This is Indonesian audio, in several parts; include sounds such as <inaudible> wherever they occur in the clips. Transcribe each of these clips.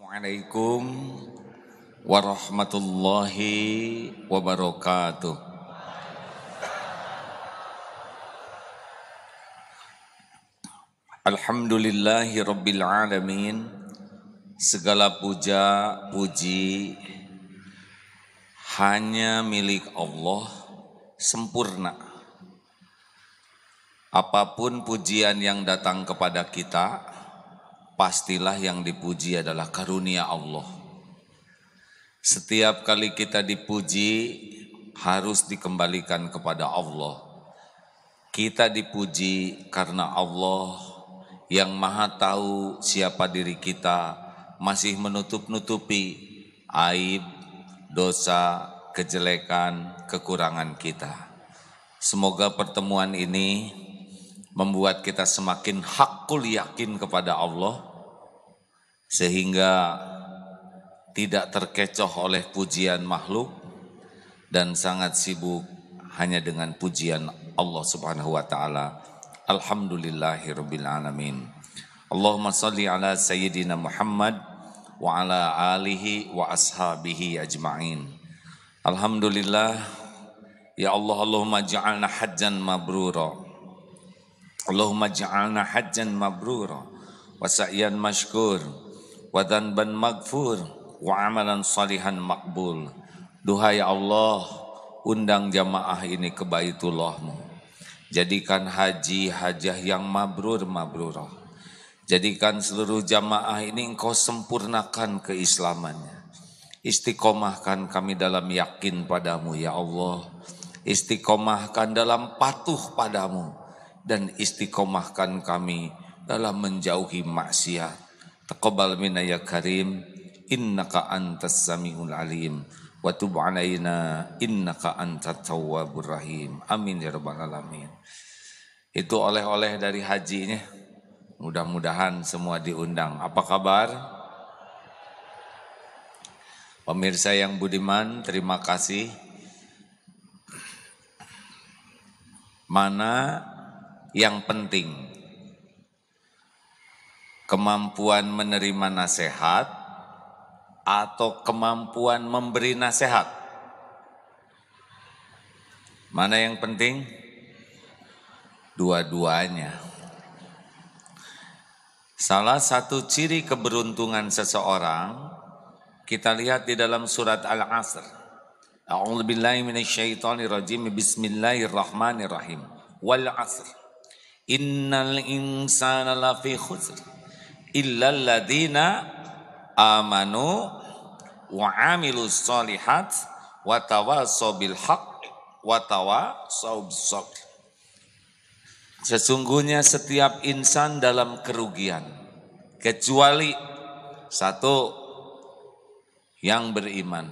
Assalamualaikum warahmatullahi wabarakatuh. Alhamdulillahi rabbil alamin. Segala puja puji hanya milik Allah sempurna. Apapun pujian yang datang kepada kita, pastilah yang dipuji adalah karunia Allah. Setiap kali kita dipuji, harus dikembalikan kepada Allah. Kita dipuji karena Allah yang Maha Tahu siapa diri kita masih menutup-nutupi aib, dosa, kejelekan, kekurangan kita. Semoga pertemuan ini membuat kita semakin hakul yakin kepada Allah sehingga tidak terkecoh oleh pujian makhluk dan sangat sibuk hanya dengan pujian Allah Subhanahu wa taala. Alhamdulillahirabbil alamin. Allahumma salli ala sayyidina Muhammad wa ala alihi wa ashabihi ajma'in. Alhamdulillah ya Allah Allahumma ja'alna hajjan mabrura. Allahumma ja'alna hajjan mabrura wa sa'yan mashkur wa dhanban maghfur wa amalan salihan makbul. Duhai Allah, undang jamaah ini ke Baitullahmu. Jadikan haji hajah yang mabrur mabrur. Jadikan seluruh jamaah ini engkau sempurnakan keislamannya. Istiqomahkan kami dalam yakin padamu ya Allah. Istiqomahkan dalam patuh padamu. Dan istiqomahkan kami dalam menjauhi maksiat Taqabbal minna ya Karim innaka antas samiul alim wa tub alaina innaka antat tawwabur rahim. Amin ya rabbal alamin. Itu oleh-oleh dari hajinya. Mudah-mudahan semua diundang. Apa kabar? Pemirsa yang budiman, terima kasih. Mana yang penting? kemampuan menerima nasihat atau kemampuan memberi nasihat? Mana yang penting? Dua-duanya. Salah satu ciri keberuntungan seseorang kita lihat di dalam surat Al-Asr. A'udzubillahi minasyaitonirrajim. Bismillahirrahmanirrahim. Wal 'asr. Innal insana lafi khusr illalladzina amanu wa amilus solihat wa tawasaw bil haq wa tawasaw bis Sesungguhnya setiap insan dalam kerugian kecuali satu yang beriman.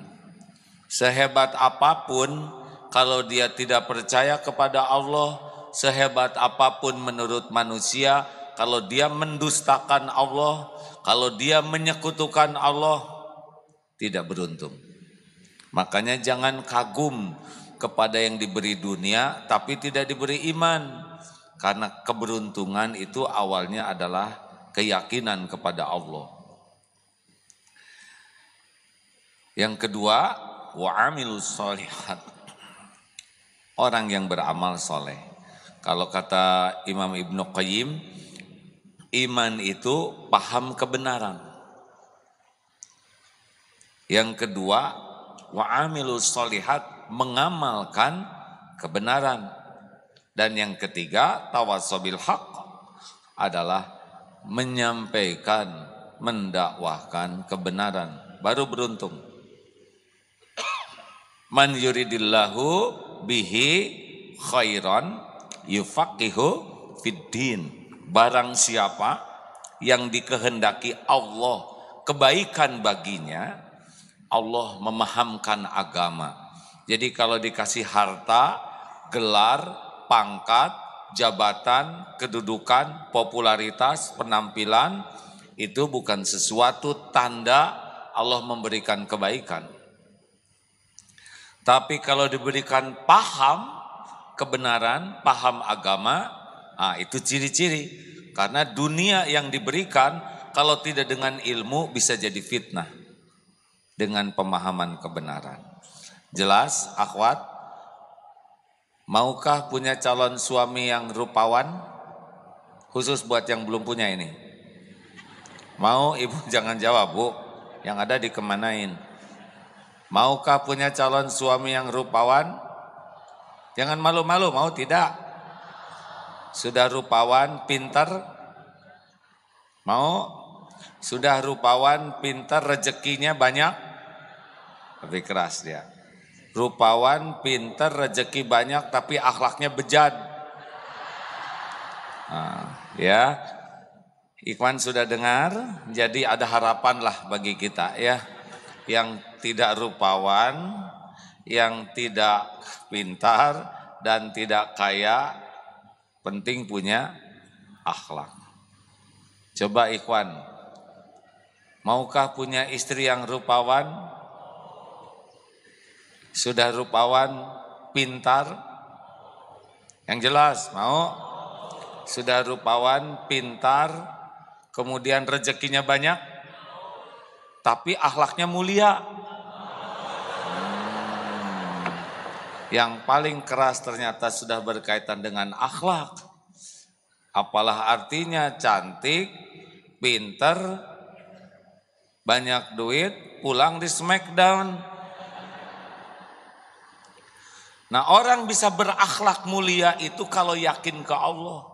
Sehebat apapun kalau dia tidak percaya kepada Allah, sehebat apapun menurut manusia, kalau dia mendustakan Allah, kalau dia menyekutukan Allah, tidak beruntung. Makanya jangan kagum kepada yang diberi dunia tapi tidak diberi iman. Karena keberuntungan itu awalnya adalah keyakinan kepada Allah. Yang kedua, waamil sholihat. Orang yang beramal soleh. Kalau kata Imam Ibnu Qayyim, Iman itu paham kebenaran. Yang kedua, wa amilus solihat mengamalkan kebenaran. Dan yang ketiga, tawasobil hak adalah menyampaikan, mendakwahkan kebenaran. Baru beruntung. Man yuridillahu bihi khairan yufaqihu fiddin. Barang siapa yang dikehendaki Allah kebaikan baginya, Allah memahamkan agama. Jadi kalau dikasih harta, gelar, pangkat, jabatan, kedudukan, popularitas, penampilan, itu bukan sesuatu tanda Allah memberikan kebaikan. Tapi kalau diberikan paham kebenaran, paham agama, Ah, itu ciri-ciri. Karena dunia yang diberikan kalau tidak dengan ilmu bisa jadi fitnah. Dengan pemahaman kebenaran. Jelas, akhwat? Maukah punya calon suami yang rupawan? Khusus buat yang belum punya ini. Mau ibu <laughs> jangan jawab bu, yang ada dikemanain. Maukah punya calon suami yang rupawan? Jangan malu-malu, mau tidak? Sudah rupawan, pinter? Mau? Sudah rupawan, pinter, rezekinya banyak? Lebih keras dia. Rupawan, pinter, rezeki banyak, tapi akhlaknya bejat. Nah, ya, Ikhwan sudah dengar, jadi ada harapan lah bagi kita ya. Yang tidak rupawan, yang tidak pintar dan tidak kaya penting punya akhlak. Coba ikhwan, maukah punya istri yang rupawan? Sudah rupawan, pintar? Yang jelas, mau? Sudah rupawan, pintar, kemudian rezekinya banyak, tapi akhlaknya mulia. yang paling keras ternyata sudah berkaitan dengan akhlak. Apalah artinya cantik, pinter, banyak duit, pulang di Smackdown. Nah orang bisa berakhlak mulia itu kalau yakin ke Allah.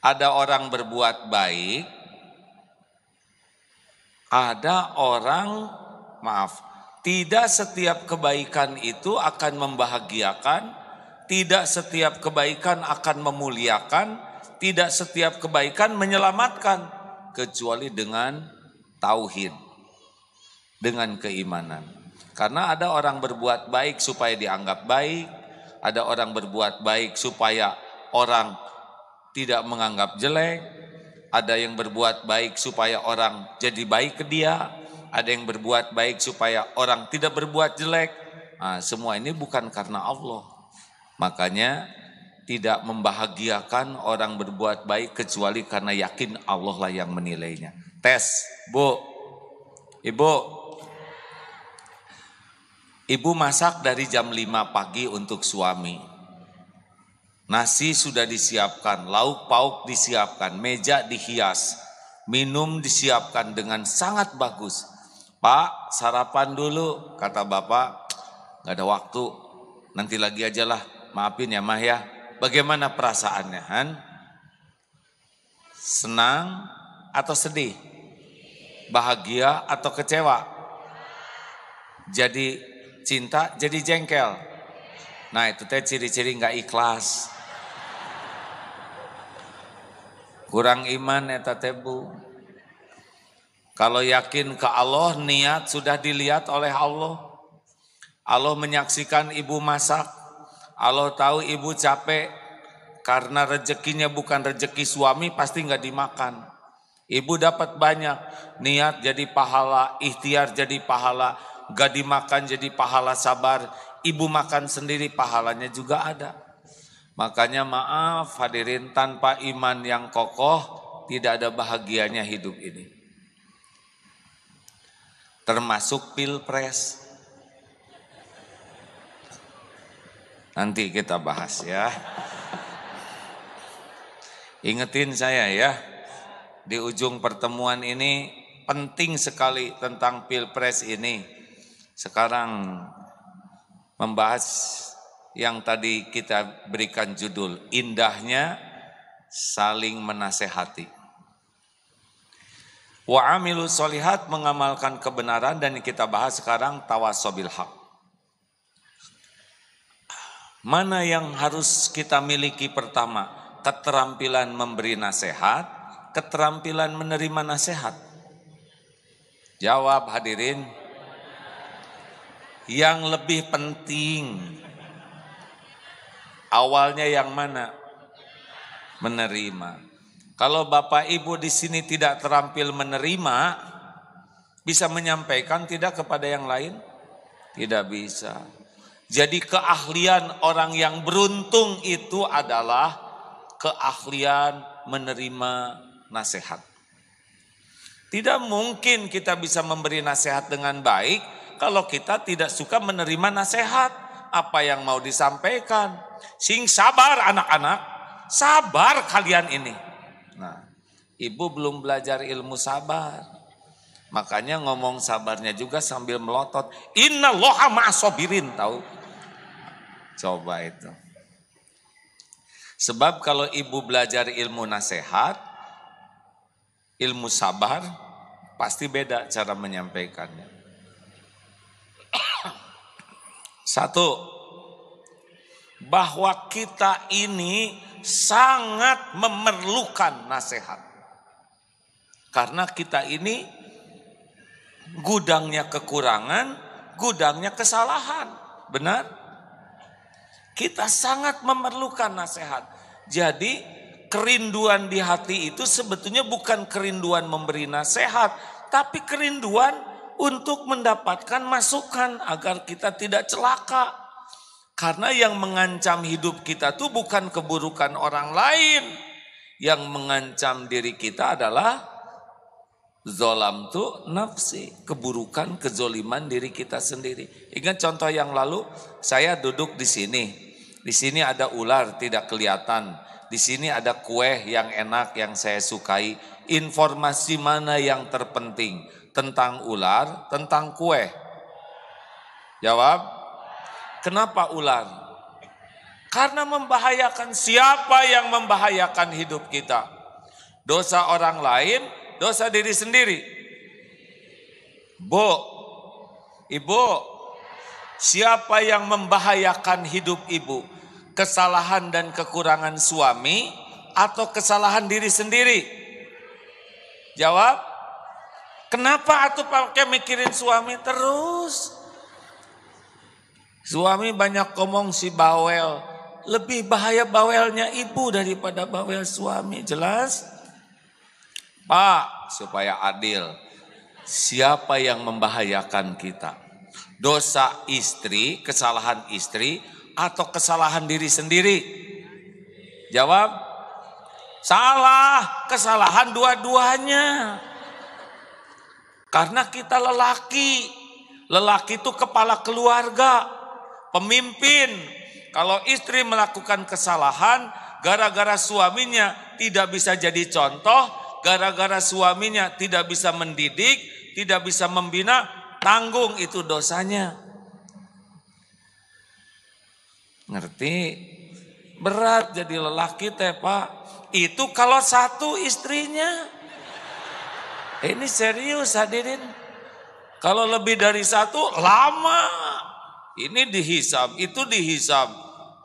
Ada orang berbuat baik, ada orang maaf tidak setiap kebaikan itu akan membahagiakan, tidak setiap kebaikan akan memuliakan, tidak setiap kebaikan menyelamatkan kecuali dengan tauhid, dengan keimanan. Karena ada orang berbuat baik supaya dianggap baik, ada orang berbuat baik supaya orang tidak menganggap jelek, ada yang berbuat baik supaya orang jadi baik ke dia, ada yang berbuat baik supaya orang tidak berbuat jelek. Nah, semua ini bukan karena Allah. Makanya tidak membahagiakan orang berbuat baik kecuali karena yakin Allah lah yang menilainya. Tes, Bu. Ibu. Ibu masak dari jam 5 pagi untuk suami. Nasi sudah disiapkan, lauk pauk disiapkan, meja dihias, minum disiapkan dengan sangat bagus Pak, sarapan dulu, kata bapak. Gak ada waktu, nanti lagi aja lah. Maafin ya Mah ya. Bagaimana perasaannya, Han? Senang atau sedih? Bahagia atau kecewa? Jadi cinta, jadi jengkel. Nah itu teh ciri-ciri nggak ikhlas. Kurang iman ya teh kalau yakin ke Allah, niat sudah dilihat oleh Allah. Allah menyaksikan ibu masak. Allah tahu ibu capek karena rezekinya bukan rezeki suami pasti nggak dimakan. Ibu dapat banyak, niat jadi pahala, ikhtiar jadi pahala, gak dimakan jadi pahala sabar, ibu makan sendiri pahalanya juga ada. Makanya maaf hadirin tanpa iman yang kokoh tidak ada bahagianya hidup ini termasuk pilpres. Nanti kita bahas ya. Ingetin saya ya, di ujung pertemuan ini penting sekali tentang pilpres ini. Sekarang membahas yang tadi kita berikan judul indahnya saling menasehati. Wa amilu solihat mengamalkan kebenaran dan kita bahas sekarang tawasobil hak. Mana yang harus kita miliki pertama? Keterampilan memberi nasihat, keterampilan menerima nasihat. Jawab hadirin. Yang lebih penting. Awalnya yang mana? Menerima. Kalau Bapak Ibu di sini tidak terampil menerima, bisa menyampaikan tidak kepada yang lain? Tidak bisa. Jadi keahlian orang yang beruntung itu adalah keahlian menerima nasihat. Tidak mungkin kita bisa memberi nasihat dengan baik kalau kita tidak suka menerima nasihat apa yang mau disampaikan. Sing sabar anak-anak, sabar kalian ini. Nah, ibu belum belajar ilmu sabar. Makanya ngomong sabarnya juga sambil melotot. Inna loha ma'asobirin tahu. Coba itu. Sebab kalau ibu belajar ilmu nasihat, ilmu sabar, pasti beda cara menyampaikannya. Satu, bahwa kita ini sangat memerlukan nasihat. Karena kita ini gudangnya kekurangan, gudangnya kesalahan. Benar? Kita sangat memerlukan nasihat. Jadi kerinduan di hati itu sebetulnya bukan kerinduan memberi nasihat, tapi kerinduan untuk mendapatkan masukan agar kita tidak celaka. Karena yang mengancam hidup kita itu bukan keburukan orang lain. Yang mengancam diri kita adalah zolam tuh nafsi. Keburukan, kezoliman diri kita sendiri. Ingat contoh yang lalu, saya duduk di sini. Di sini ada ular tidak kelihatan. Di sini ada kue yang enak yang saya sukai. Informasi mana yang terpenting? Tentang ular, tentang kue. Jawab, Kenapa ulang? Karena membahayakan siapa yang membahayakan hidup kita. Dosa orang lain, dosa diri sendiri. Bu, ibu, siapa yang membahayakan hidup ibu? Kesalahan dan kekurangan suami atau kesalahan diri sendiri? Jawab, kenapa atau pakai mikirin suami terus? Suami banyak ngomong si bawel. Lebih bahaya bawelnya ibu daripada bawel suami. Jelas? Pak, supaya adil. Siapa yang membahayakan kita? Dosa istri, kesalahan istri, atau kesalahan diri sendiri? Jawab, salah. Kesalahan dua-duanya. Karena kita lelaki. Lelaki itu kepala keluarga pemimpin. Kalau istri melakukan kesalahan, gara-gara suaminya tidak bisa jadi contoh, gara-gara suaminya tidak bisa mendidik, tidak bisa membina, tanggung itu dosanya. Ngerti? Berat jadi lelaki teh pak. Itu kalau satu istrinya. Ini serius hadirin. Kalau lebih dari satu lama ini dihisab, itu dihisab.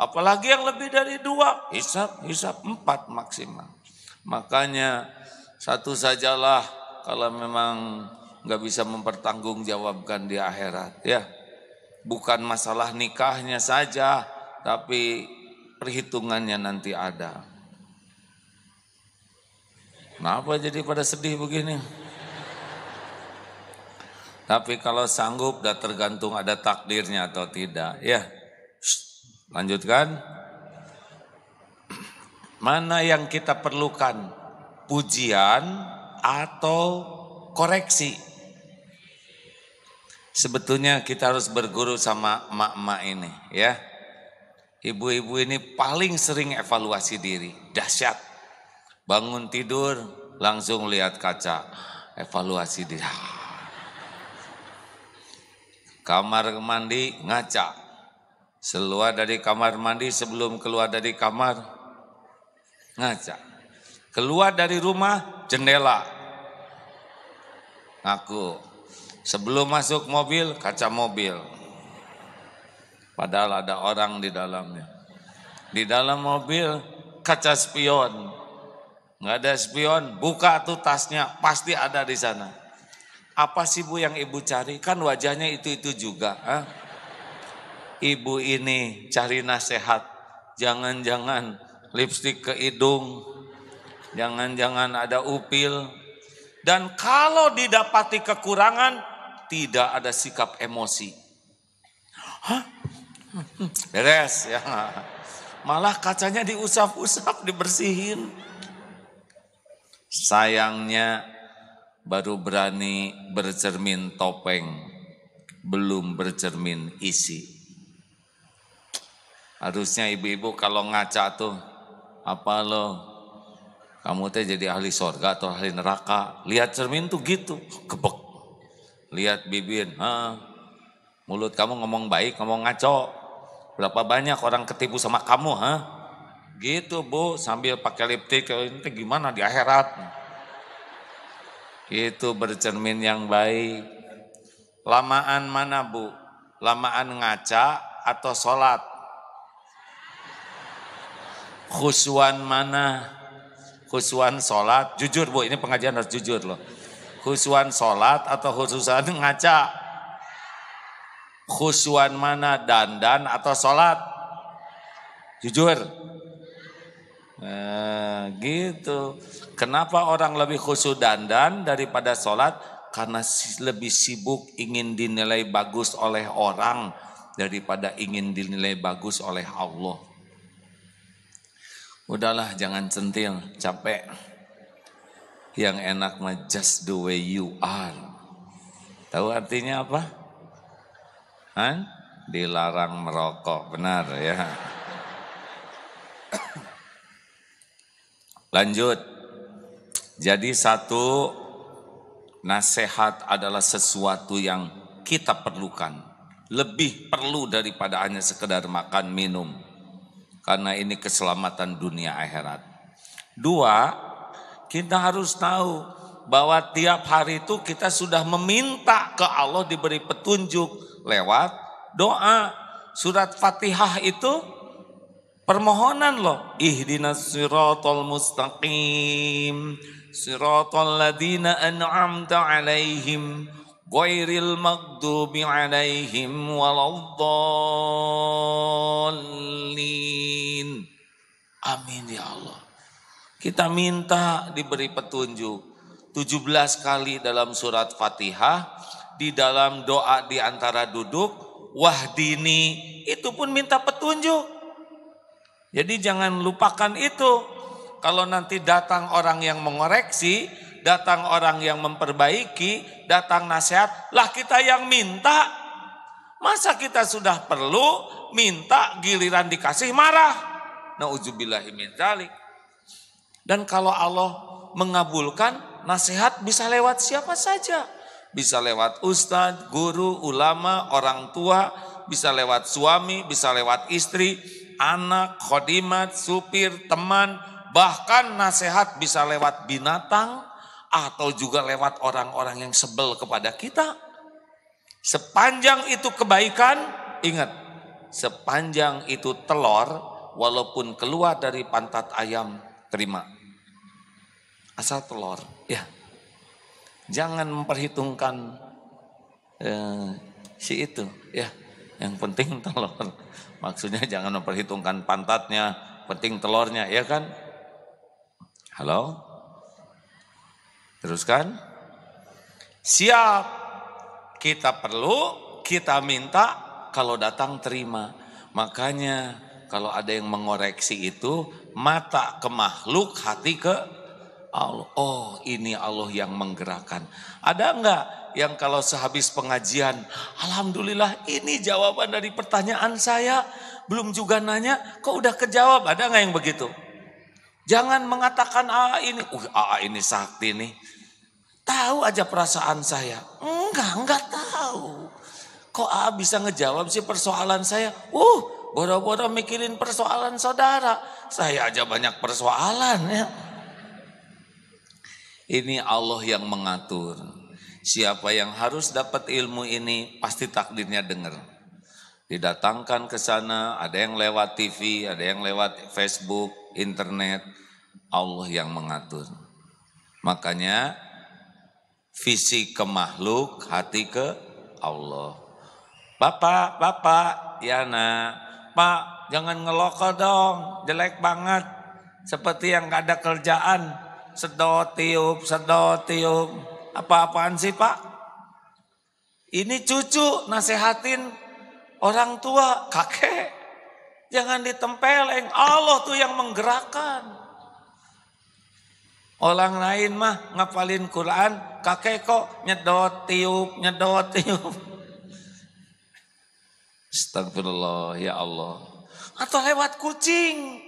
Apalagi yang lebih dari dua, hisap, hisap empat maksimal. Makanya satu sajalah kalau memang nggak bisa mempertanggungjawabkan di akhirat ya. Bukan masalah nikahnya saja, tapi perhitungannya nanti ada. Kenapa jadi pada sedih begini? Tapi kalau sanggup dah tergantung ada takdirnya atau tidak. Ya, lanjutkan. Mana yang kita perlukan? Pujian atau koreksi? Sebetulnya kita harus berguru sama emak-emak ini ya. Ibu-ibu ini paling sering evaluasi diri. Dahsyat. Bangun tidur langsung lihat kaca. Evaluasi diri Kamar mandi ngaca. Seluar dari kamar mandi sebelum keluar dari kamar ngaca. Keluar dari rumah jendela. Ngaku. Sebelum masuk mobil kaca mobil. Padahal ada orang di dalamnya. Di dalam mobil kaca spion. Nggak ada spion, buka tuh tasnya, pasti ada di sana. Apa sih Bu yang Ibu cari? Kan wajahnya itu-itu juga. Hah? Ibu ini cari nasihat. Jangan-jangan lipstik ke hidung. Jangan-jangan ada upil. Dan kalau didapati kekurangan, tidak ada sikap emosi. Hah? Beres ya. Malah kacanya diusap-usap, dibersihin. Sayangnya baru berani bercermin topeng, belum bercermin isi. Harusnya ibu-ibu kalau ngaca tuh, apa lo, kamu teh jadi ahli sorga atau ahli neraka. Lihat cermin tuh gitu, kebek. Lihat bibir, ha, mulut kamu ngomong baik, ngomong ngaco. Berapa banyak orang ketipu sama kamu, ha? Gitu bu, sambil pakai lipstick, ini gimana di akhirat? Itu bercermin yang baik. Lamaan mana bu? Lamaan ngaca atau sholat? Khusuan mana? Khusuan sholat. Jujur bu, ini pengajian harus jujur loh. Khusuan sholat atau khususan ngaca? Khusuan mana? Dandan atau sholat? Jujur. Nah, gitu. Kenapa orang lebih khusyuk dandan daripada sholat? Karena lebih sibuk ingin dinilai bagus oleh orang daripada ingin dinilai bagus oleh Allah. Udahlah, jangan centil, capek. Yang enak mah just the way you are. Tahu artinya apa? Hah? Dilarang merokok, benar ya. Lanjut. Jadi satu nasihat adalah sesuatu yang kita perlukan. Lebih perlu daripada hanya sekedar makan minum. Karena ini keselamatan dunia akhirat. Dua, kita harus tahu bahwa tiap hari itu kita sudah meminta ke Allah diberi petunjuk lewat doa. Surat Fatihah itu Permohonan loh. Ihdinas siratal mustaqim. Siratal ladina an'amta alaihim. Ghairil maghdubi alaihim waladdallin. Amin ya Allah. Kita minta diberi petunjuk. 17 kali dalam surat Fatihah, di dalam doa di antara duduk, wahdini, itu pun minta petunjuk. Jadi jangan lupakan itu. Kalau nanti datang orang yang mengoreksi, datang orang yang memperbaiki, datang nasihat, lah kita yang minta. Masa kita sudah perlu minta giliran dikasih marah? Nauzubillahiminzalik. Dan kalau Allah mengabulkan nasihat bisa lewat siapa saja. Bisa lewat ustadz, guru, ulama, orang tua, bisa lewat suami, bisa lewat istri, anak, khodimat, supir, teman, bahkan nasihat bisa lewat binatang atau juga lewat orang-orang yang sebel kepada kita. Sepanjang itu kebaikan, ingat, sepanjang itu telur, walaupun keluar dari pantat ayam, terima. Asal telur, ya. Jangan memperhitungkan eh, si itu, ya. Yang penting telur. Maksudnya <laughs> jangan memperhitungkan pantatnya, penting telurnya, ya kan? Halo? Teruskan. Siap. Kita perlu, kita minta, kalau datang terima. Makanya kalau ada yang mengoreksi itu, mata ke makhluk, hati ke Allah. Oh ini Allah yang menggerakkan. Ada enggak yang kalau sehabis pengajian, alhamdulillah ini jawaban dari pertanyaan saya. Belum juga nanya, kok udah kejawab? Ada nggak yang begitu? Jangan mengatakan AA ah, ini, uh AA ah, ini sakti nih. Tahu aja perasaan saya. Enggak, enggak tahu. Kok AA bisa ngejawab sih persoalan saya? Uh, boro-boro mikirin persoalan saudara. Saya aja banyak persoalan ya. Ini Allah yang mengatur. Siapa yang harus dapat ilmu ini pasti takdirnya dengar. Didatangkan ke sana, ada yang lewat TV, ada yang lewat Facebook, internet. Allah yang mengatur. Makanya visi ke makhluk, hati ke Allah. Bapak, bapak, Yana, Pak, jangan ngeloko dong, jelek banget. Seperti yang gak ada kerjaan, sedot tiup, sedot tiup. Apa-apaan sih pak? Ini cucu nasehatin orang tua, kakek. Jangan ditempeleng, Allah tuh yang menggerakkan. Orang lain mah ngapalin Quran, kakek kok nyedot tiup, nyedot tiup. Astagfirullah, ya Allah. Atau lewat kucing.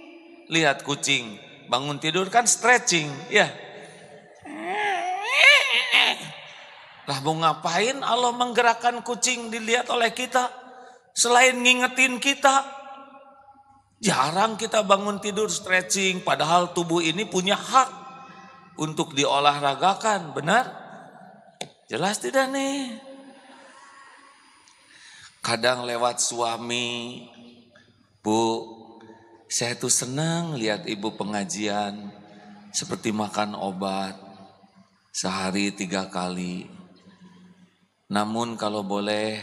Lihat kucing, bangun tidur kan stretching, ya. Lah mau ngapain Allah menggerakkan kucing dilihat oleh kita selain ngingetin kita? Jarang kita bangun tidur stretching padahal tubuh ini punya hak untuk diolahragakan, benar? Jelas tidak nih? Kadang lewat suami, Bu, saya tuh senang lihat ibu pengajian seperti makan obat sehari tiga kali namun kalau boleh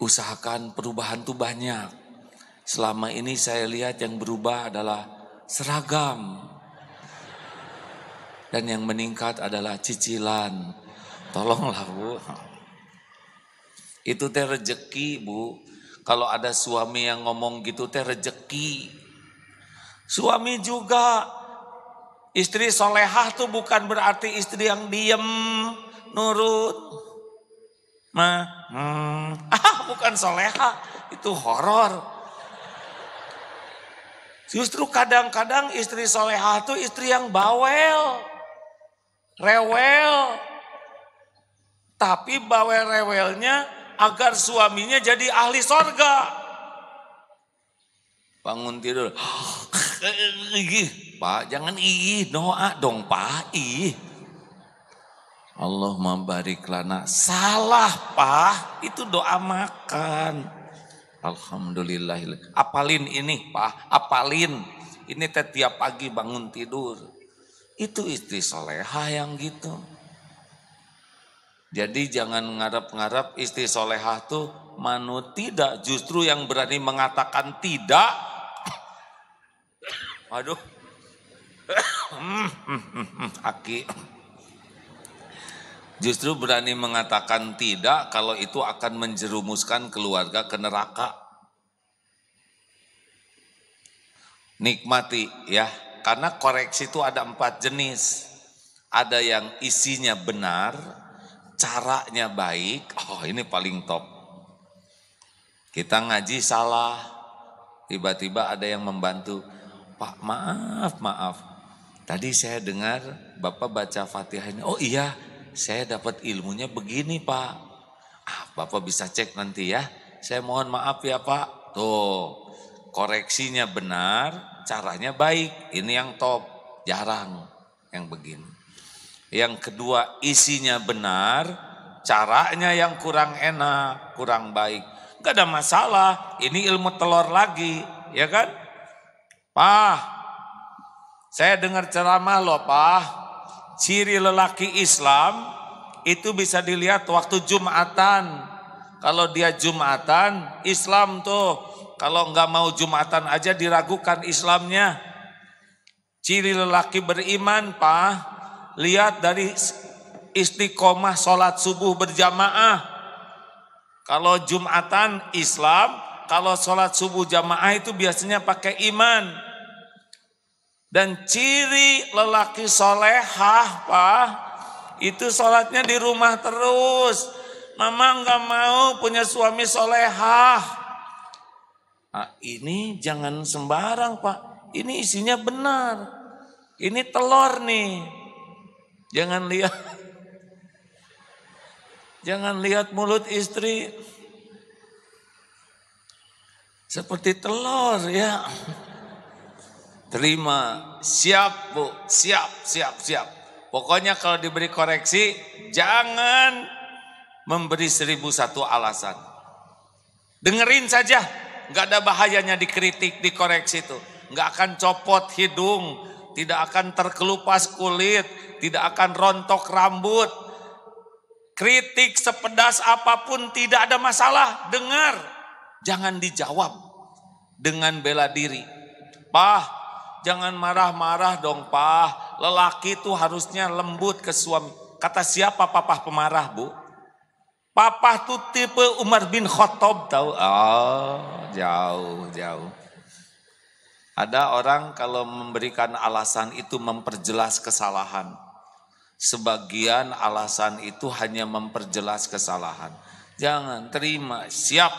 usahakan perubahan itu banyak. Selama ini saya lihat yang berubah adalah seragam. Dan yang meningkat adalah cicilan. Tolonglah Bu. Itu teh rejeki Bu. Kalau ada suami yang ngomong gitu teh rejeki. Suami juga Istri solehah tuh bukan berarti istri yang diem nurut. Ma, hmm. ah bukan soleha, itu horor. Justru kadang-kadang istri soleha itu istri yang bawel, rewel. Tapi bawel rewelnya agar suaminya jadi ahli sorga. Bangun tidur. <gasps> Pak, jangan ih, doa dong, Pak. Ih. Allah mabarik lana. Salah, Pak. Itu doa makan. Alhamdulillah. Apalin ini, Pak. Apalin. Ini tiap pagi bangun tidur. Itu istri soleha yang gitu. Jadi jangan ngarap-ngarap istri solehah tuh manu tidak. Justru yang berani mengatakan tidak. Waduh. <coughs> Hmm, hmm, hmm, aki. Justru berani mengatakan tidak kalau itu akan menjerumuskan keluarga ke neraka. Nikmati ya, karena koreksi itu ada empat jenis. Ada yang isinya benar, caranya baik, oh ini paling top. Kita ngaji salah, tiba-tiba ada yang membantu. Pak maaf, maaf. Tadi saya dengar Bapak baca fatihahnya, oh iya saya dapat ilmunya begini Pak. Ah, Bapak bisa cek nanti ya. Saya mohon maaf ya Pak. Tuh, koreksinya benar, caranya baik. Ini yang top, jarang yang begini. Yang kedua, isinya benar, caranya yang kurang enak, kurang baik. Gak ada masalah, ini ilmu telur lagi, ya kan? Pak, saya dengar ceramah loh, pak ciri lelaki Islam itu bisa dilihat waktu Jumatan. Kalau dia Jumatan, Islam tuh. Kalau nggak mau Jumatan aja diragukan Islamnya. Ciri lelaki beriman, Pak, lihat dari istiqomah sholat subuh berjamaah. Kalau Jumatan Islam, kalau sholat subuh jamaah itu biasanya pakai iman. Dan ciri lelaki solehah, Pak, itu sholatnya di rumah terus. Mama nggak mau punya suami solehah. Nah, ini jangan sembarang, Pak. Ini isinya benar. Ini telur nih. Jangan lihat. <laughs> Jangan lihat mulut istri seperti telur ya terima, siap bu, siap, siap, siap. Pokoknya kalau diberi koreksi, jangan memberi seribu satu alasan. Dengerin saja, nggak ada bahayanya dikritik, dikoreksi itu. Nggak akan copot hidung, tidak akan terkelupas kulit, tidak akan rontok rambut. Kritik sepedas apapun tidak ada masalah, dengar. Jangan dijawab dengan bela diri. Pak, jangan marah-marah dong pak. Lelaki itu harusnya lembut ke suami. Kata siapa papa pemarah bu? Papa tuh tipe Umar bin Khattab tahu? Oh, jauh jauh. Ada orang kalau memberikan alasan itu memperjelas kesalahan. Sebagian alasan itu hanya memperjelas kesalahan. Jangan terima, siap,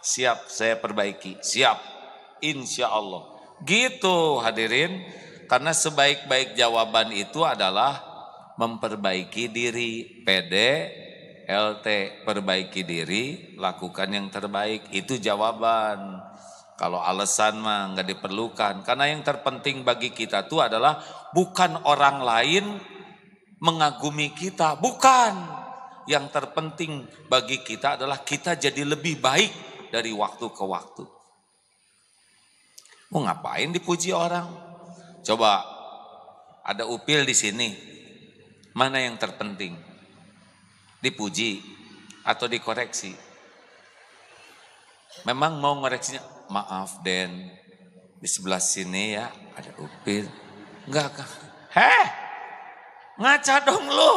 siap saya perbaiki, siap, insya Allah. Gitu hadirin, karena sebaik-baik jawaban itu adalah memperbaiki diri, PD, LT, perbaiki diri, lakukan yang terbaik. Itu jawaban. Kalau alasan mah nggak diperlukan. Karena yang terpenting bagi kita itu adalah bukan orang lain mengagumi kita, bukan. Yang terpenting bagi kita adalah kita jadi lebih baik dari waktu ke waktu. Mau ngapain dipuji orang? Coba ada upil di sini. Mana yang terpenting? Dipuji atau dikoreksi? Memang mau ngoreksinya, maaf Den, di sebelah sini ya ada upil. Enggak kak. Heh, ngaca dong lu.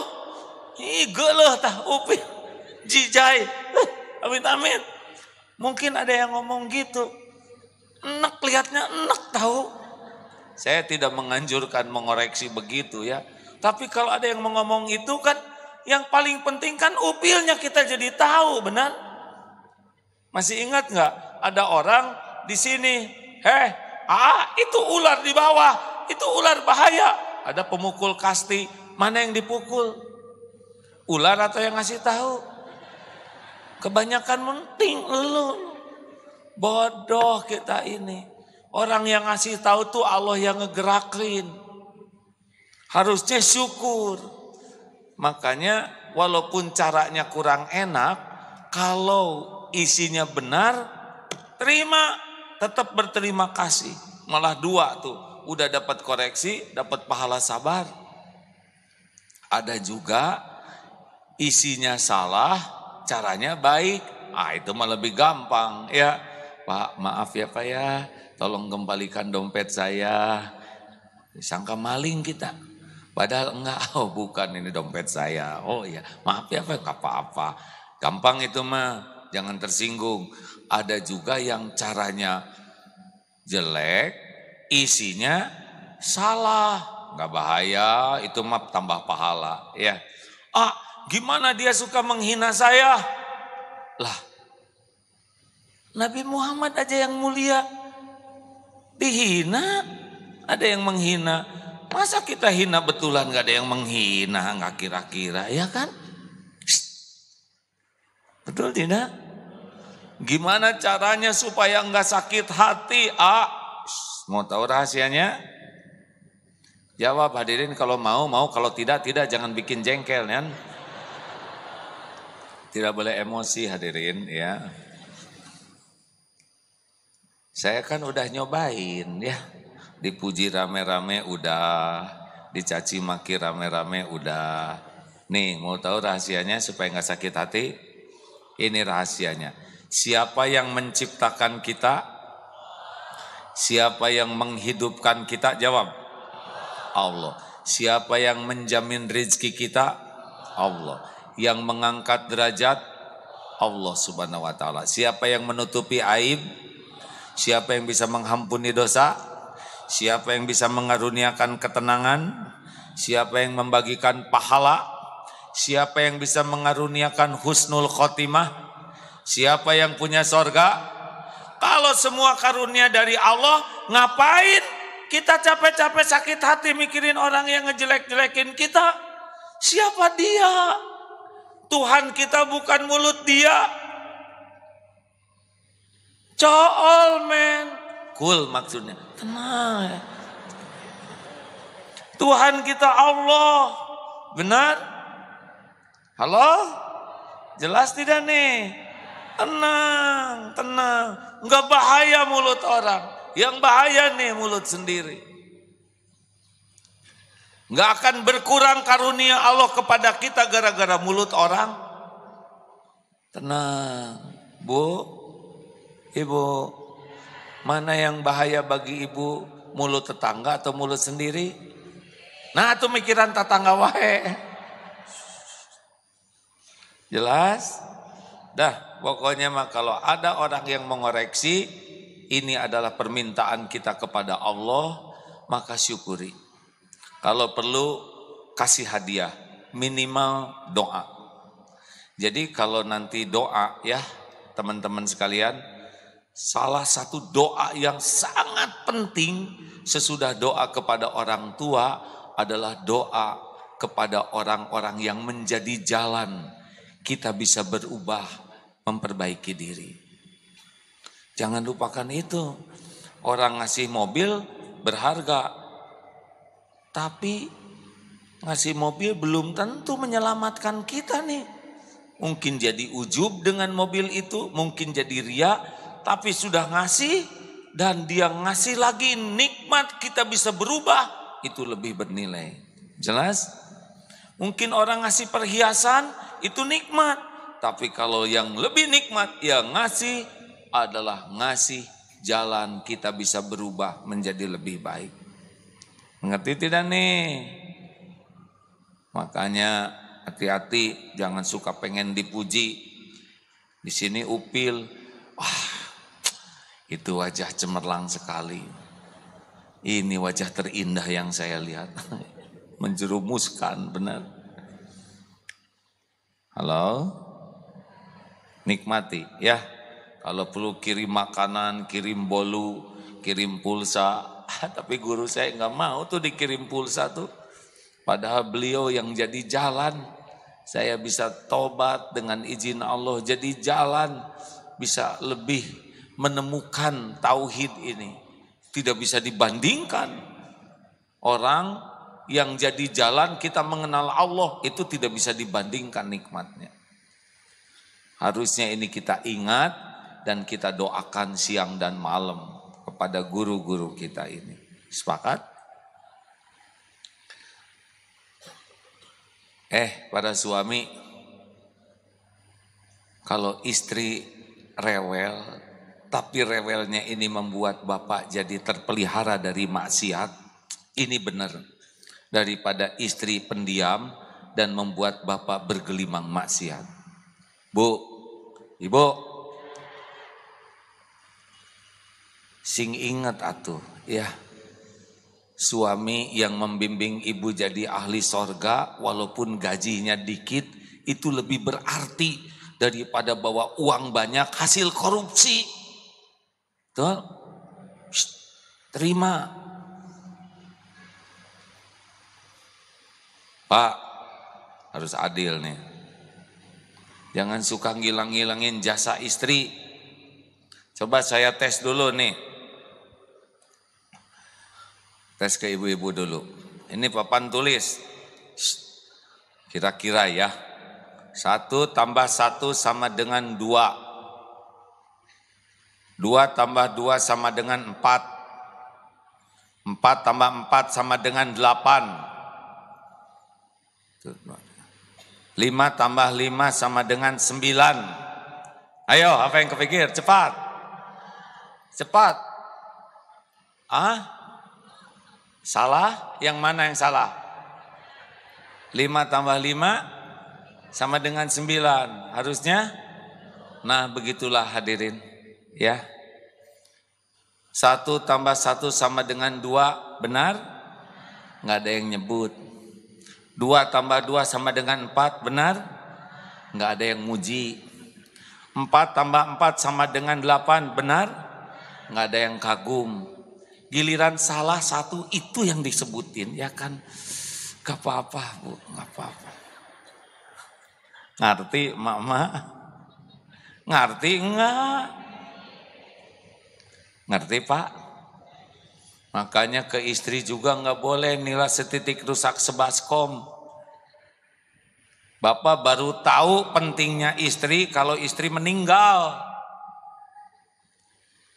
Ih, lu tah upil. Jijai. Amin, amin. Mungkin ada yang ngomong gitu. Enak lihatnya enak tahu. Saya tidak menganjurkan mengoreksi begitu ya. Tapi kalau ada yang mengomong itu kan yang paling penting kan upilnya kita jadi tahu, benar? Masih ingat nggak? Ada orang di sini, heh, ah itu ular di bawah, itu ular bahaya. Ada pemukul kasti, mana yang dipukul? Ular atau yang ngasih tahu? Kebanyakan penting lu. Bodoh kita ini. Orang yang ngasih tahu tuh Allah yang ngegerakin. Harusnya syukur. Makanya walaupun caranya kurang enak, kalau isinya benar, terima, tetap berterima kasih. Malah dua tuh, udah dapat koreksi, dapat pahala sabar. Ada juga isinya salah, caranya baik. Ah itu mah lebih gampang ya Pak, maaf ya Pak ya, tolong kembalikan dompet saya. sangka maling kita. Padahal enggak, <laughs> oh bukan ini dompet saya. Oh iya, maaf ya Pak, apa-apa. Gampang itu mah, jangan tersinggung. Ada juga yang caranya jelek, isinya salah. Enggak bahaya, itu mah tambah pahala. Ya. Ah, gimana dia suka menghina saya? Lah, Nabi Muhammad aja yang mulia dihina, ada yang menghina. Masa kita hina betulan gak ada yang menghina, Nggak kira-kira, ya kan? Betul tidak? Gimana caranya supaya nggak sakit hati? Ah, mau tahu rahasianya? Jawab hadirin kalau mau, mau kalau tidak, tidak jangan bikin jengkel kan. Tidak boleh emosi hadirin ya. Saya kan udah nyobain ya. Dipuji rame-rame udah, dicaci maki rame-rame udah. Nih, mau tahu rahasianya supaya nggak sakit hati? Ini rahasianya. Siapa yang menciptakan kita? Siapa yang menghidupkan kita? Jawab. Allah. Siapa yang menjamin rezeki kita? Allah. Yang mengangkat derajat? Allah Subhanahu wa taala. Siapa yang menutupi aib? Siapa yang bisa menghampuni dosa? Siapa yang bisa mengaruniakan ketenangan? Siapa yang membagikan pahala? Siapa yang bisa mengaruniakan husnul khotimah? Siapa yang punya sorga? Kalau semua karunia dari Allah, ngapain kita capek-capek sakit hati mikirin orang yang ngejelek-jelekin kita? Siapa dia? Tuhan kita bukan mulut dia, Cool men. Cool maksudnya. Tenang. Tuhan kita Allah. Benar? Halo? Jelas tidak nih? Tenang, tenang. Enggak bahaya mulut orang. Yang bahaya nih mulut sendiri. Enggak akan berkurang karunia Allah kepada kita gara-gara mulut orang. Tenang, Bu. Ibu, mana yang bahaya bagi ibu? Mulut tetangga atau mulut sendiri? Nah, itu mikiran tetangga wae. Jelas? Dah, pokoknya mah kalau ada orang yang mengoreksi, ini adalah permintaan kita kepada Allah, maka syukuri. Kalau perlu kasih hadiah, minimal doa. Jadi kalau nanti doa ya, teman-teman sekalian, Salah satu doa yang sangat penting sesudah doa kepada orang tua adalah doa kepada orang-orang yang menjadi jalan kita bisa berubah, memperbaiki diri. Jangan lupakan itu. Orang ngasih mobil berharga, tapi ngasih mobil belum tentu menyelamatkan kita nih. Mungkin jadi ujub dengan mobil itu, mungkin jadi riak, tapi sudah ngasih dan dia ngasih lagi nikmat kita bisa berubah itu lebih bernilai. Jelas? Mungkin orang ngasih perhiasan itu nikmat, tapi kalau yang lebih nikmat yang ngasih adalah ngasih jalan kita bisa berubah menjadi lebih baik. Mengerti tidak nih? Makanya hati-hati jangan suka pengen dipuji. Di sini upil, itu wajah cemerlang sekali. Ini wajah terindah yang saya lihat. <laughs> Menjerumuskan, benar. Halo? Nikmati, ya. Kalau perlu kirim makanan, kirim bolu, kirim pulsa. <laughs> Tapi guru saya nggak mau tuh dikirim pulsa tuh. Padahal beliau yang jadi jalan. Saya bisa tobat dengan izin Allah jadi jalan. Bisa lebih menemukan tauhid ini tidak bisa dibandingkan orang yang jadi jalan kita mengenal Allah itu tidak bisa dibandingkan nikmatnya. Harusnya ini kita ingat dan kita doakan siang dan malam kepada guru-guru kita ini. Sepakat? Eh, para suami, kalau istri rewel, tapi rewelnya ini membuat bapak jadi terpelihara dari maksiat, ini benar. Daripada istri pendiam dan membuat bapak bergelimang maksiat. Bu, ibu, sing ingat atuh ya. Suami yang membimbing ibu jadi ahli sorga walaupun gajinya dikit itu lebih berarti daripada bawa uang banyak hasil korupsi. Betul? Shh, terima. Pak, harus adil nih. Jangan suka ngilang-ngilangin jasa istri. Coba saya tes dulu nih. Tes ke ibu-ibu dulu. Ini papan tulis. Kira-kira ya. Satu tambah satu sama dengan dua dua tambah dua sama dengan empat empat tambah empat sama dengan delapan lima tambah lima sama dengan sembilan Ayo, apa yang kepikir? Cepat. Cepat. Ah? Salah? Yang mana yang salah? lima tambah lima sama dengan sembilan Harusnya? Nah, begitulah hadirin. Ya. Satu tambah satu sama dengan dua, benar? Nggak ada yang nyebut. Dua tambah dua sama dengan empat, benar? Nggak ada yang muji. Empat tambah empat sama dengan delapan, benar? Nggak ada yang kagum. Giliran salah satu itu yang disebutin, ya kan? Gak apa-apa bu, gak apa-apa. Ngerti emak Ngerti enggak? Ngerti Pak? Makanya ke istri juga nggak boleh nilai setitik rusak sebaskom. Bapak baru tahu pentingnya istri kalau istri meninggal.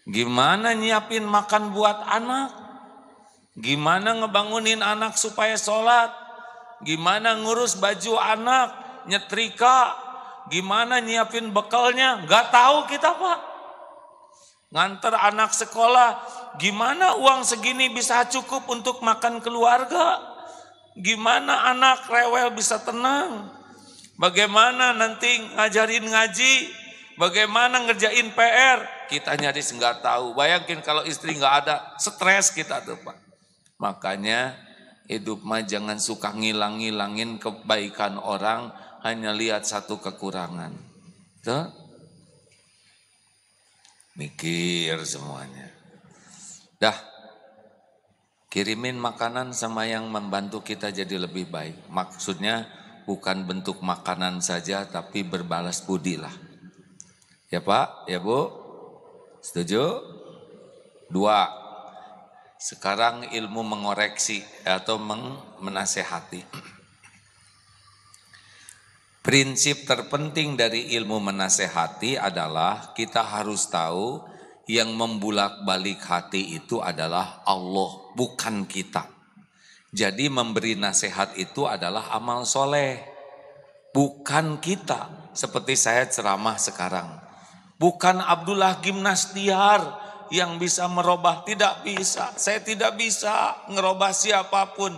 Gimana nyiapin makan buat anak? Gimana ngebangunin anak supaya sholat? Gimana ngurus baju anak? Nyetrika? Gimana nyiapin bekalnya? Gak tahu kita Pak nganter anak sekolah, gimana uang segini bisa cukup untuk makan keluarga? Gimana anak rewel bisa tenang? Bagaimana nanti ngajarin ngaji? Bagaimana ngerjain PR? Kita nyaris nggak tahu. Bayangin kalau istri nggak ada, stres kita tuh Pak. Makanya hidup mah jangan suka ngilang-ngilangin kebaikan orang, hanya lihat satu kekurangan. Tuh. Mikir semuanya. Dah, kirimin makanan sama yang membantu kita jadi lebih baik. Maksudnya bukan bentuk makanan saja tapi berbalas budi lah. Ya Pak, ya Bu, setuju? Dua, sekarang ilmu mengoreksi atau menasehati. Prinsip terpenting dari ilmu menasehati adalah kita harus tahu yang membulak-balik hati itu adalah Allah, bukan kita. Jadi memberi nasihat itu adalah amal soleh, bukan kita. Seperti saya ceramah sekarang. Bukan Abdullah Gimnastiar yang bisa merubah, tidak bisa. Saya tidak bisa ngerubah siapapun.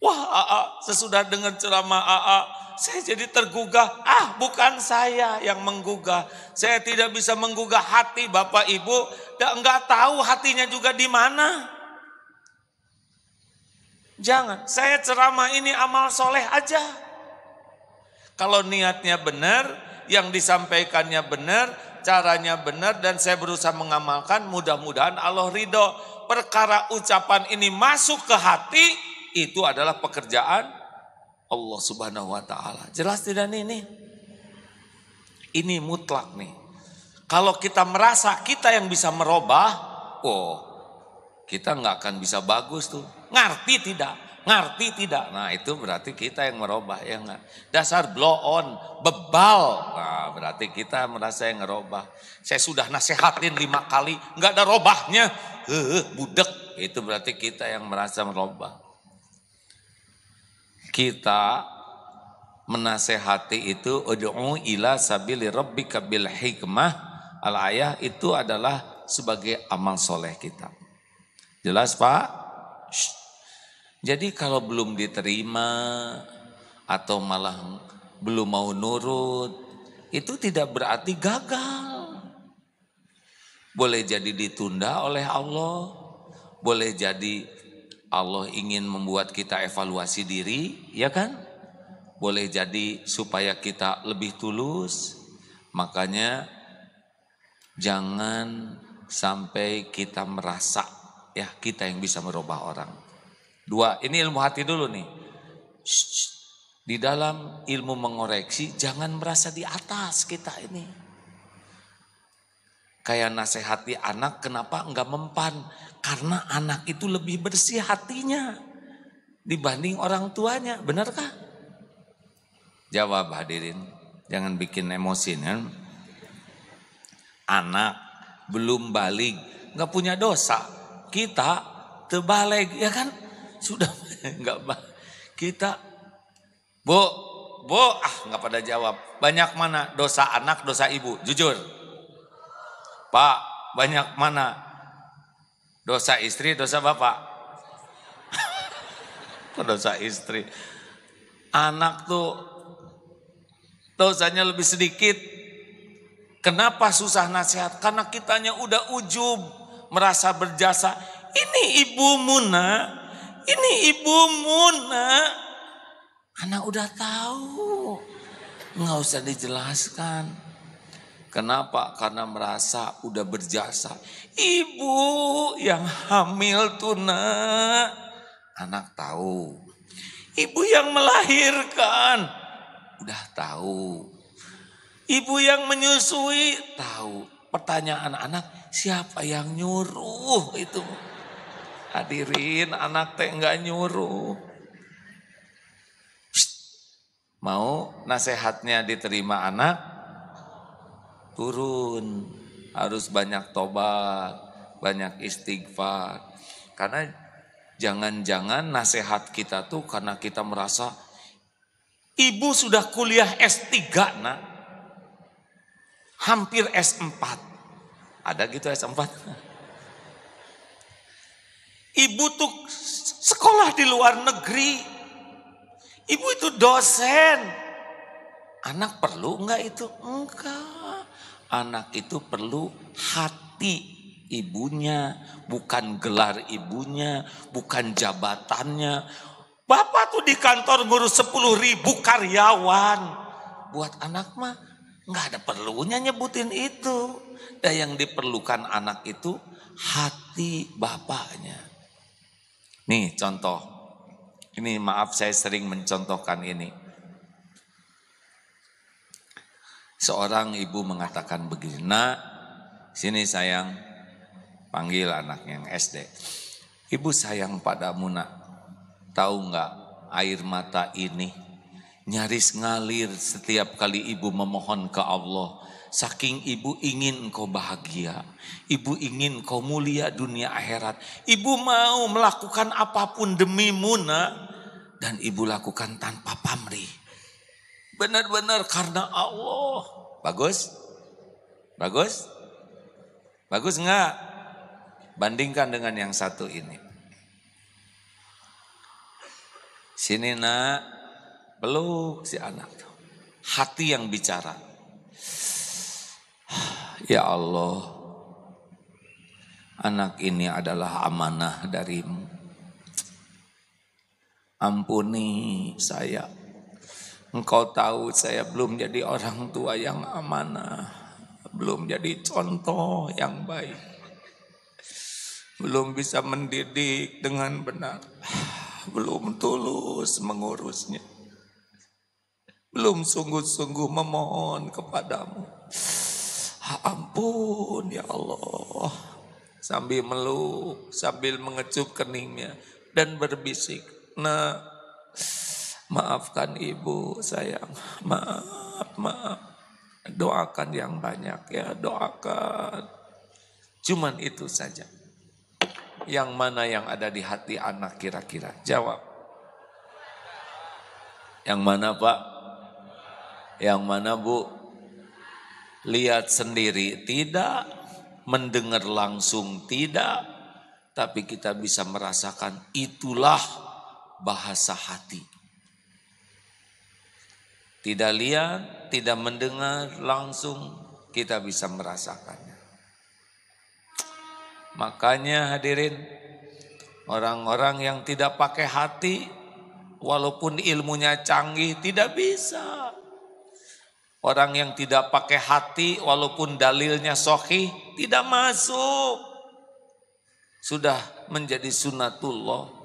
Wah, AA, sesudah dengar ceramah AA, saya jadi tergugah. Ah, bukan saya yang menggugah. Saya tidak bisa menggugah hati Bapak Ibu. Dan enggak tahu hatinya juga di mana. Jangan. Saya ceramah ini amal soleh aja. Kalau niatnya benar, yang disampaikannya benar, caranya benar, dan saya berusaha mengamalkan, mudah-mudahan Allah ridho. Perkara ucapan ini masuk ke hati, itu adalah pekerjaan Allah Subhanahu wa taala. Jelas tidak nih ini? Ini mutlak nih. Kalau kita merasa kita yang bisa merubah, oh, kita nggak akan bisa bagus tuh. Ngerti tidak? Ngerti tidak? Nah itu berarti kita yang merubah ya enggak. Dasar blow on, bebal. Nah berarti kita merasa yang merubah. Saya sudah nasehatin lima kali, nggak ada robahnya. Hehe, budek. Itu berarti kita yang merasa merubah kita menasehati itu ud'u ila sabili rabbika bil hikmah al ayah itu adalah sebagai amal soleh kita. Jelas Pak? Shh. Jadi kalau belum diterima atau malah belum mau nurut, itu tidak berarti gagal. Boleh jadi ditunda oleh Allah, boleh jadi Allah ingin membuat kita evaluasi diri, ya kan? Boleh jadi supaya kita lebih tulus. Makanya jangan sampai kita merasa ya kita yang bisa merubah orang. Dua, ini ilmu hati dulu nih. Shh, di dalam ilmu mengoreksi jangan merasa di atas kita ini. Kayak nasihati anak kenapa enggak mempan? Karena anak itu lebih bersih hatinya dibanding orang tuanya. Benarkah? Jawab hadirin. Jangan bikin emosi. Ya. Anak belum balik. Gak punya dosa. Kita terbalik. Ya kan? Sudah <laughs> gak balik. Kita. Bu, bu. Ah gak pada jawab. Banyak mana dosa anak, dosa ibu? Jujur. Pak, banyak mana Dosa istri, dosa bapak. <laughs> Kok dosa istri? Anak tuh dosanya lebih sedikit. Kenapa susah nasihat? Karena kitanya udah ujub, merasa berjasa. Ini ibumu nak, ini ibumu nak. Anak udah tahu, nggak usah dijelaskan. Kenapa? Karena merasa udah berjasa. Ibu yang hamil tuh nak, anak tahu. Ibu yang melahirkan, udah tahu. Ibu yang menyusui, tahu. Pertanyaan anak, siapa yang nyuruh itu? Hadirin, anak teh nggak nyuruh. Psst. Mau nasihatnya diterima anak, turun. Harus banyak tobat, banyak istighfar. Karena jangan-jangan nasihat kita tuh karena kita merasa ibu sudah kuliah S3 nah Hampir S4. Ada gitu S4? <laughs> Ibu tuh sekolah di luar negeri. Ibu itu dosen. Anak perlu enggak itu? Enggak anak itu perlu hati ibunya, bukan gelar ibunya, bukan jabatannya. Bapak tuh di kantor ngurus sepuluh ribu karyawan. Buat anak mah gak ada perlunya nyebutin itu. Dan nah, yang diperlukan anak itu hati bapaknya. Nih contoh. Ini maaf saya sering mencontohkan ini. Seorang ibu mengatakan begini, nak sini sayang, panggil anaknya yang SD. Ibu sayang padamu nak, tahu nggak air mata ini nyaris ngalir setiap kali ibu memohon ke Allah. Saking ibu ingin engkau bahagia, ibu ingin engkau mulia dunia akhirat, ibu mau melakukan apapun demi Muna dan ibu lakukan tanpa pamrih. Benar-benar karena Allah. Bagus? Bagus? Bagus enggak? Bandingkan dengan yang satu ini. Sini nak, peluk si anak. Hati yang bicara. Ya Allah, anak ini adalah amanah darimu. Ampuni saya Engkau tahu saya belum jadi orang tua yang amanah. Belum jadi contoh yang baik. Belum bisa mendidik dengan benar. Belum tulus mengurusnya. Belum sungguh-sungguh memohon kepadamu. Ampun ya Allah. Sambil meluk, sambil mengecup keningnya. Dan berbisik. Nah, Maafkan ibu sayang, maaf, maaf. Doakan yang banyak ya, doakan. Cuman itu saja. Yang mana yang ada di hati anak kira-kira? Jawab. Yang mana pak? Yang mana bu? Lihat sendiri tidak, mendengar langsung tidak, tapi kita bisa merasakan itulah bahasa hati. Tidak lihat, tidak mendengar, langsung kita bisa merasakannya. Makanya hadirin, orang-orang yang tidak pakai hati, walaupun ilmunya canggih, tidak bisa. Orang yang tidak pakai hati, walaupun dalilnya sohih, tidak masuk. Sudah menjadi sunatullah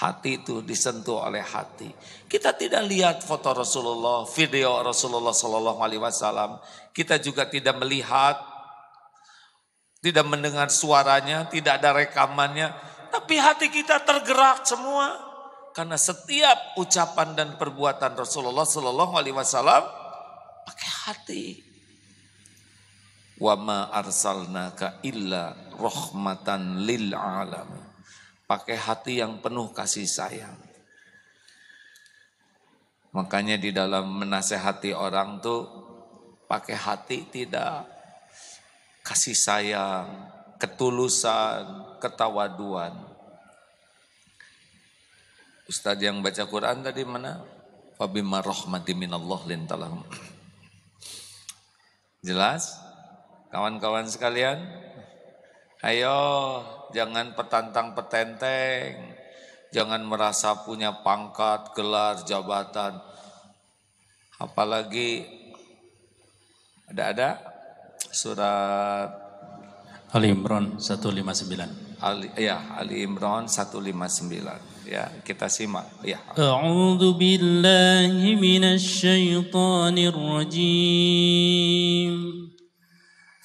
Hati itu disentuh oleh hati. Kita tidak lihat foto Rasulullah, video Rasulullah Shallallahu Alaihi Wasallam. Kita juga tidak melihat, tidak mendengar suaranya, tidak ada rekamannya. Tapi hati kita tergerak semua karena setiap ucapan dan perbuatan Rasulullah Shallallahu Alaihi Wasallam pakai hati. Wama arsalnaka illa rohmatan lil alamin pakai hati yang penuh kasih sayang. Makanya di dalam menasehati orang tuh pakai hati tidak kasih sayang, ketulusan, ketawaduan. Ustadz yang baca Quran tadi mana? Fabima rahmati minallah lintalahum. Jelas? Kawan-kawan sekalian? Ayo jangan petantang petenteng, jangan merasa punya pangkat, gelar, jabatan. Apalagi ada-ada surat Ali Imran 159. Ali, ya, Ali Imran 159. Ya, kita simak. Ya. A'udzu billahi minasy syaithanir rajim.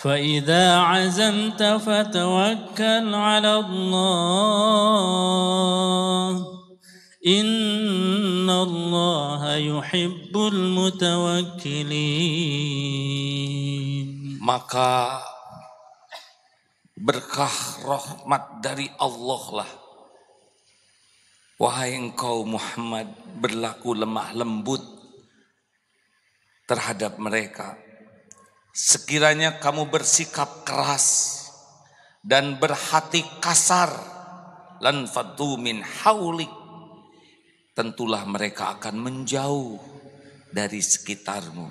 فإذا عزمت فتوكل على الله إن الله يحب المتوكلين maka berkah rahmat dari Allah lah Wahai engkau Muhammad berlaku lemah lembut terhadap mereka Sekiranya kamu bersikap keras dan berhati kasar, lan fatumin min haulik, tentulah mereka akan menjauh dari sekitarmu.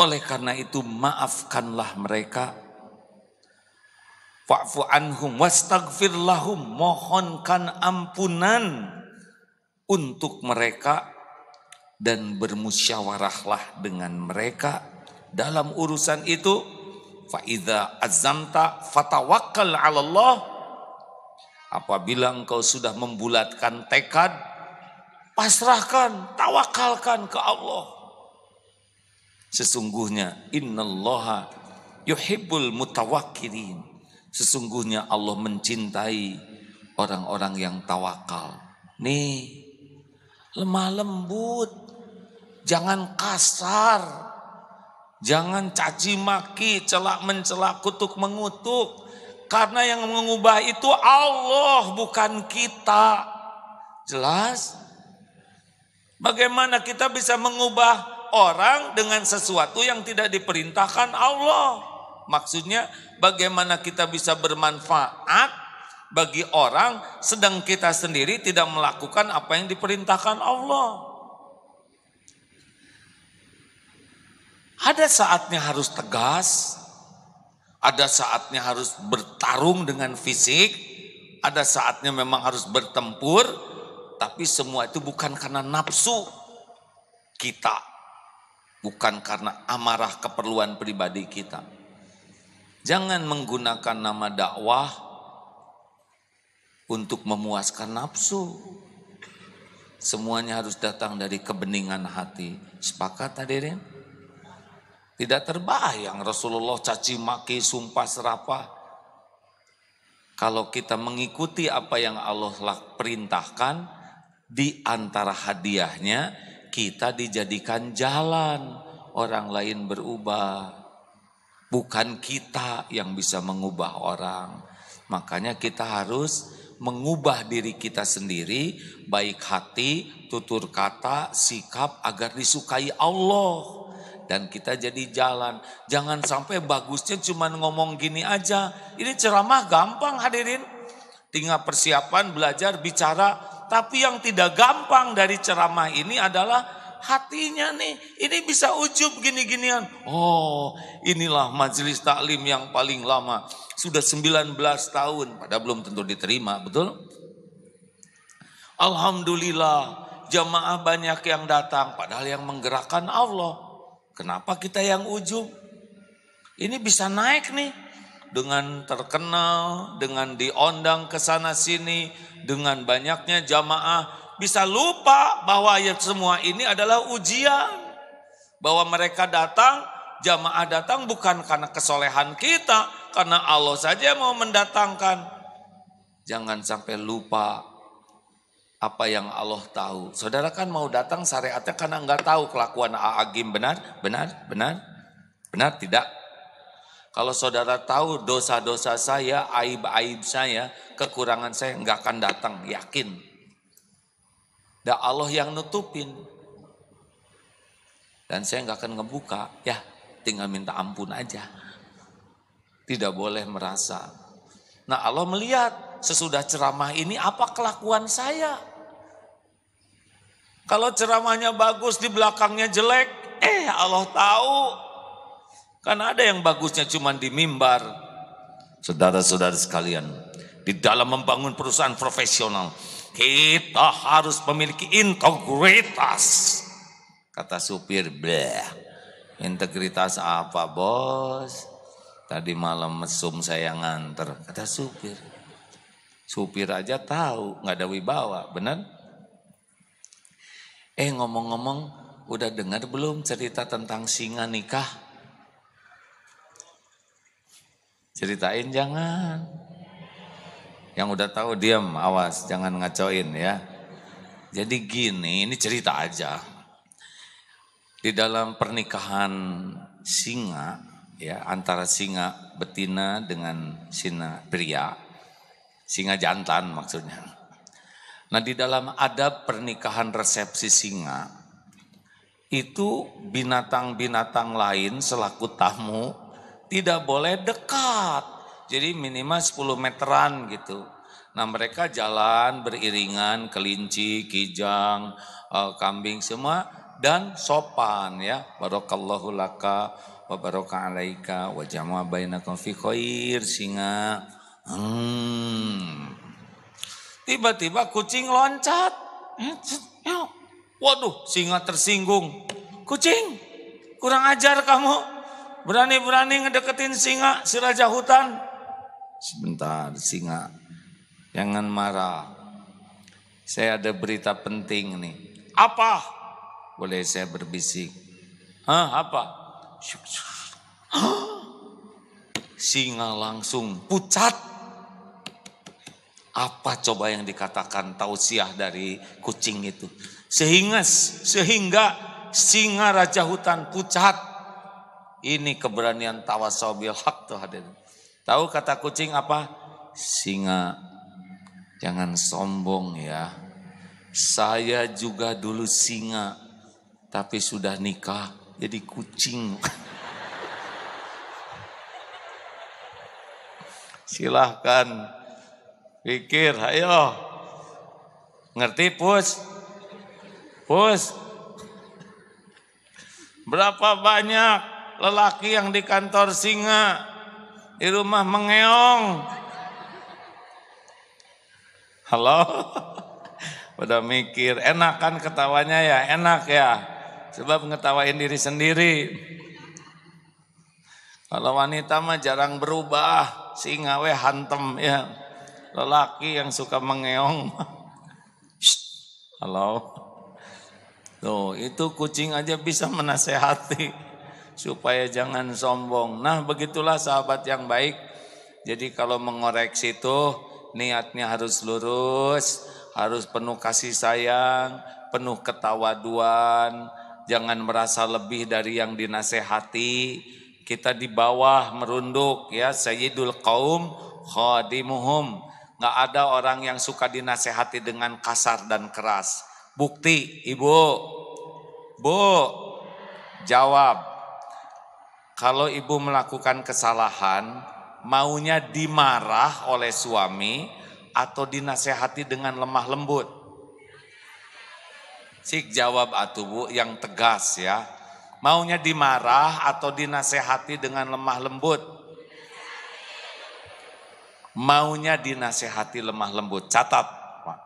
Oleh karena itu maafkanlah mereka. Fa'fu anhum wastagfir lahum, mohonkan ampunan untuk mereka dan bermusyawarahlah dengan mereka dalam urusan itu faida azamta fatawakkal 'ala Allah apabila engkau sudah membulatkan tekad pasrahkan tawakalkan ke Allah sesungguhnya innallaha yuhibbul mutawakkirin sesungguhnya Allah mencintai orang-orang yang tawakal nih lemah lembut jangan kasar Jangan caci maki, celak mencelak, kutuk mengutuk. Karena yang mengubah itu Allah bukan kita. Jelas? Bagaimana kita bisa mengubah orang dengan sesuatu yang tidak diperintahkan Allah? Maksudnya bagaimana kita bisa bermanfaat bagi orang sedang kita sendiri tidak melakukan apa yang diperintahkan Allah. Ada saatnya harus tegas, ada saatnya harus bertarung dengan fisik, ada saatnya memang harus bertempur, tapi semua itu bukan karena nafsu kita, bukan karena amarah keperluan pribadi kita. Jangan menggunakan nama dakwah untuk memuaskan nafsu. Semuanya harus datang dari kebeningan hati. Sepakat hadirin? Tidak terbayang Rasulullah caci maki, sumpah serapa Kalau kita mengikuti apa yang Allah perintahkan, di antara hadiahnya kita dijadikan jalan orang lain berubah. Bukan kita yang bisa mengubah orang. Makanya kita harus mengubah diri kita sendiri, baik hati, tutur kata, sikap agar disukai Allah dan kita jadi jalan. Jangan sampai bagusnya cuma ngomong gini aja. Ini ceramah gampang hadirin. Tinggal persiapan, belajar, bicara. Tapi yang tidak gampang dari ceramah ini adalah hatinya nih. Ini bisa ujub gini-ginian. Oh inilah majelis taklim yang paling lama. Sudah 19 tahun. Padahal belum tentu diterima, betul? Alhamdulillah jamaah banyak yang datang. Padahal yang menggerakkan Allah. Kenapa kita yang ujung? Ini bisa naik nih dengan terkenal, dengan diondang ke sana sini, dengan banyaknya jamaah, bisa lupa bahwa ayat semua ini adalah ujian. Bahwa mereka datang, jamaah datang bukan karena kesolehan kita, karena Allah saja mau mendatangkan. Jangan sampai lupa apa yang Allah tahu. Saudara kan mau datang syariatnya karena nggak tahu kelakuan Aagim benar, benar, benar, benar tidak. Kalau saudara tahu dosa-dosa saya, aib-aib saya, kekurangan saya nggak akan datang, yakin. Dan Allah yang nutupin. Dan saya nggak akan ngebuka, ya tinggal minta ampun aja. Tidak boleh merasa. Nah Allah melihat sesudah ceramah ini apa kelakuan saya kalau ceramahnya bagus di belakangnya jelek, eh Allah tahu. Karena ada yang bagusnya cuma di mimbar. Saudara-saudara sekalian, di dalam membangun perusahaan profesional, kita harus memiliki integritas. Kata supir, bleh. Integritas apa bos? Tadi malam mesum saya nganter. Kata supir. Supir aja tahu, nggak ada wibawa, benar? Eh ngomong-ngomong, udah dengar belum cerita tentang singa nikah? Ceritain jangan. Yang udah tahu diam, awas jangan ngacoin ya. Jadi gini, ini cerita aja. Di dalam pernikahan singa ya antara singa betina dengan singa pria, singa jantan maksudnya. Nah di dalam adab pernikahan resepsi singa, itu binatang-binatang lain selaku tamu tidak boleh dekat. Jadi minimal 10 meteran gitu. Nah mereka jalan beriringan, kelinci, kijang, eh, kambing semua dan sopan ya. Barakallahu laka wa baraka alaika wa jama'a bainakum fi khair singa. Hmm. Tiba-tiba kucing loncat. Hmm, ya. Waduh, singa tersinggung. Kucing, kurang ajar kamu. Berani-berani ngedeketin singa, si raja hutan. Sebentar, singa. Jangan marah. Saya ada berita penting nih. Apa? Boleh saya berbisik? Hah, apa? <gasps> Singa langsung pucat apa coba yang dikatakan tausiah dari kucing itu? Sehingga sehingga singa raja hutan pucat. Ini keberanian tawasobil hak tuh hadir Tahu kata kucing apa? Singa jangan sombong ya. Saya juga dulu singa tapi sudah nikah jadi kucing. <laughs> Silahkan Pikir, ayo. Ngerti, Pus? Pus? Berapa banyak lelaki yang di kantor singa, di rumah mengeong. Halo? pada mikir, enak kan ketawanya ya? Enak ya? Sebab ngetawain diri sendiri. Kalau wanita mah jarang berubah, singa weh hantem ya lelaki yang suka mengeong. <laughs> halo. Tuh, itu kucing aja bisa menasehati supaya jangan sombong. Nah, begitulah sahabat yang baik. Jadi kalau mengoreksi itu niatnya harus lurus, harus penuh kasih sayang, penuh ketawaduan, jangan merasa lebih dari yang dinasehati. Kita di bawah merunduk ya, sayyidul qaum khadimuhum Nggak ada orang yang suka dinasehati dengan kasar dan keras. Bukti, ibu. Bu, jawab. Kalau ibu melakukan kesalahan, maunya dimarah oleh suami atau dinasehati dengan lemah lembut? Cik jawab atuh bu yang tegas ya. Maunya dimarah atau dinasehati dengan lemah lembut? Maunya dinasehati lemah lembut. Catat. Pak.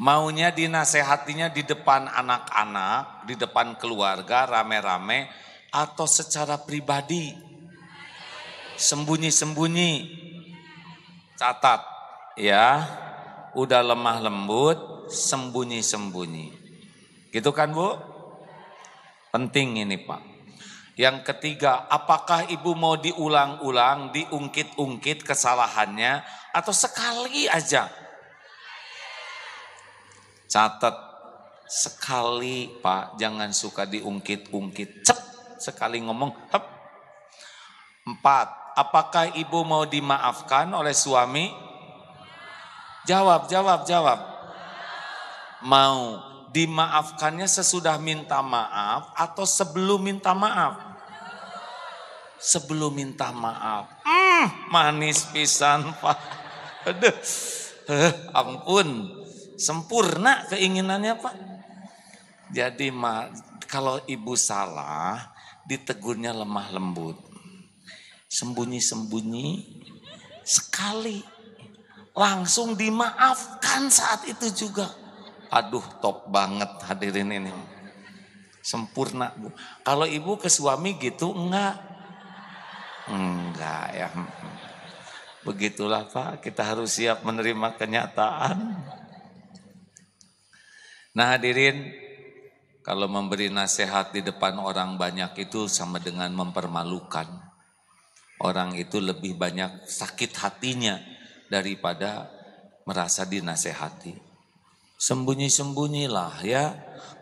Maunya dinasehatinya di depan anak-anak, di depan keluarga, rame-rame, atau secara pribadi. Sembunyi-sembunyi. Catat. Ya, udah lemah lembut, sembunyi-sembunyi. Gitu kan Bu? Penting ini Pak. Yang ketiga, apakah ibu mau diulang-ulang, diungkit-ungkit kesalahannya atau sekali aja? Catat, sekali Pak, jangan suka diungkit-ungkit. Cep, sekali ngomong, hep. Empat, apakah ibu mau dimaafkan oleh suami? Jawab, jawab, jawab. Mau dimaafkannya sesudah minta maaf atau sebelum minta maaf? sebelum minta maaf. Mm, manis pisan Pak. Aduh. Eh, ampun. Sempurna keinginannya Pak. Jadi ma, kalau ibu salah ditegurnya lemah lembut. Sembunyi-sembunyi sekali langsung dimaafkan saat itu juga. Aduh top banget hadirin ini. Sempurna Bu. Kalau ibu ke suami gitu enggak Enggak ya. Begitulah Pak, kita harus siap menerima kenyataan. Nah hadirin, kalau memberi nasihat di depan orang banyak itu sama dengan mempermalukan. Orang itu lebih banyak sakit hatinya daripada merasa dinasehati. Sembunyi-sembunyilah ya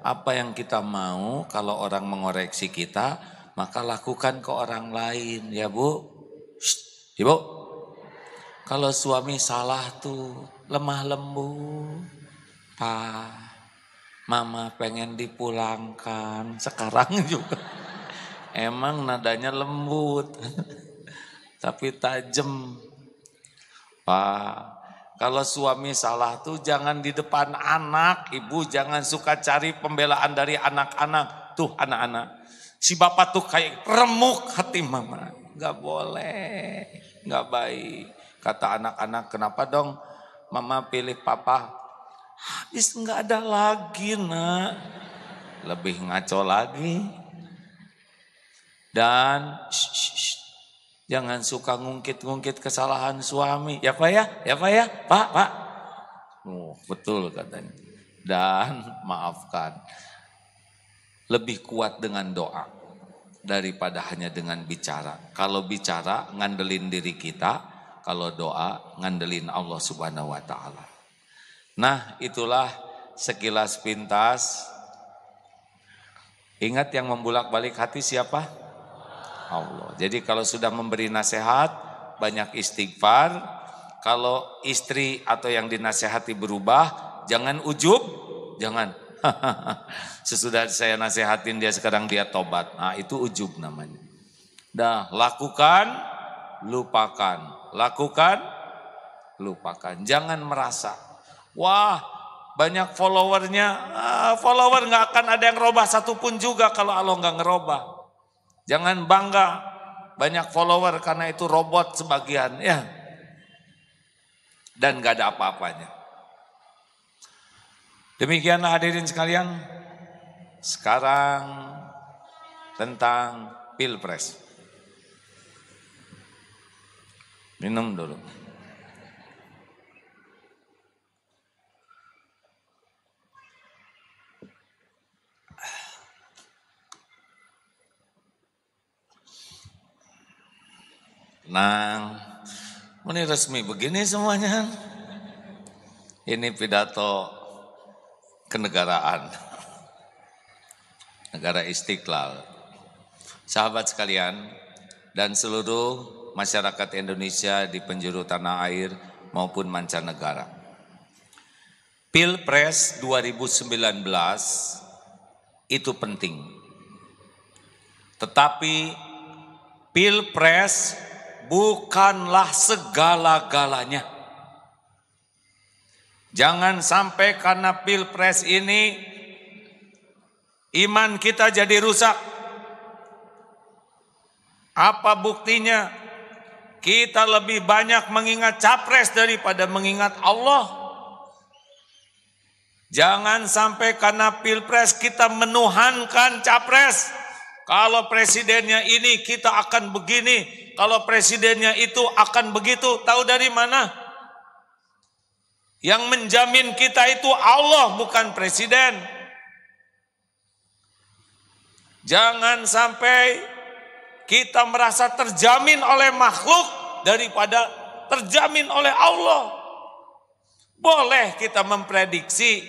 apa yang kita mau kalau orang mengoreksi kita maka lakukan ke orang lain ya bu. Shh, ibu, kalau suami salah tuh lemah lembut, pak, mama pengen dipulangkan sekarang <laughs> juga. Emang nadanya lembut, <laughs> tapi tajam, pak. Kalau suami salah tuh jangan di depan anak, ibu jangan suka cari pembelaan dari anak-anak. Tuh anak-anak, Si bapak tuh kayak remuk hati mama. Gak boleh, gak baik. Kata anak-anak, kenapa dong mama pilih papa? Habis gak ada lagi nak. Lebih ngaco lagi. Dan shh, shh, shh, jangan suka ngungkit-ngungkit kesalahan suami. Ya Pak ya, ya Pak ya, Pak, Pak. Oh, betul katanya. Dan maafkan lebih kuat dengan doa daripada hanya dengan bicara. Kalau bicara ngandelin diri kita, kalau doa ngandelin Allah Subhanahu wa taala. Nah, itulah sekilas pintas. Ingat yang membulak-balik hati siapa? Allah. Jadi kalau sudah memberi nasihat, banyak istighfar. Kalau istri atau yang dinasehati berubah, jangan ujub, jangan <laughs> Sesudah saya nasihatin dia sekarang dia tobat. Nah, itu ujub namanya. Dah, lakukan, lupakan. Lakukan, lupakan. Jangan merasa, wah banyak followernya. Ah, follower nggak akan ada yang robah satupun juga kalau Allah nggak ngerobah. Jangan bangga banyak follower karena itu robot sebagian ya. Dan nggak ada apa-apanya. Demikian hadirin sekalian, sekarang tentang Pilpres. Minum dulu. nah Ini resmi begini semuanya. Ini pidato kenegaraan. Negara istiqlal. Sahabat sekalian dan seluruh masyarakat Indonesia di penjuru tanah air maupun mancanegara. Pilpres 2019 itu penting. Tetapi Pilpres bukanlah segala-galanya. Jangan sampai karena pilpres ini iman kita jadi rusak. Apa buktinya? Kita lebih banyak mengingat capres daripada mengingat Allah. Jangan sampai karena pilpres kita menuhankan capres. Kalau presidennya ini kita akan begini, kalau presidennya itu akan begitu. Tahu dari mana? Yang menjamin kita itu Allah bukan presiden. Jangan sampai kita merasa terjamin oleh makhluk daripada terjamin oleh Allah. Boleh kita memprediksi,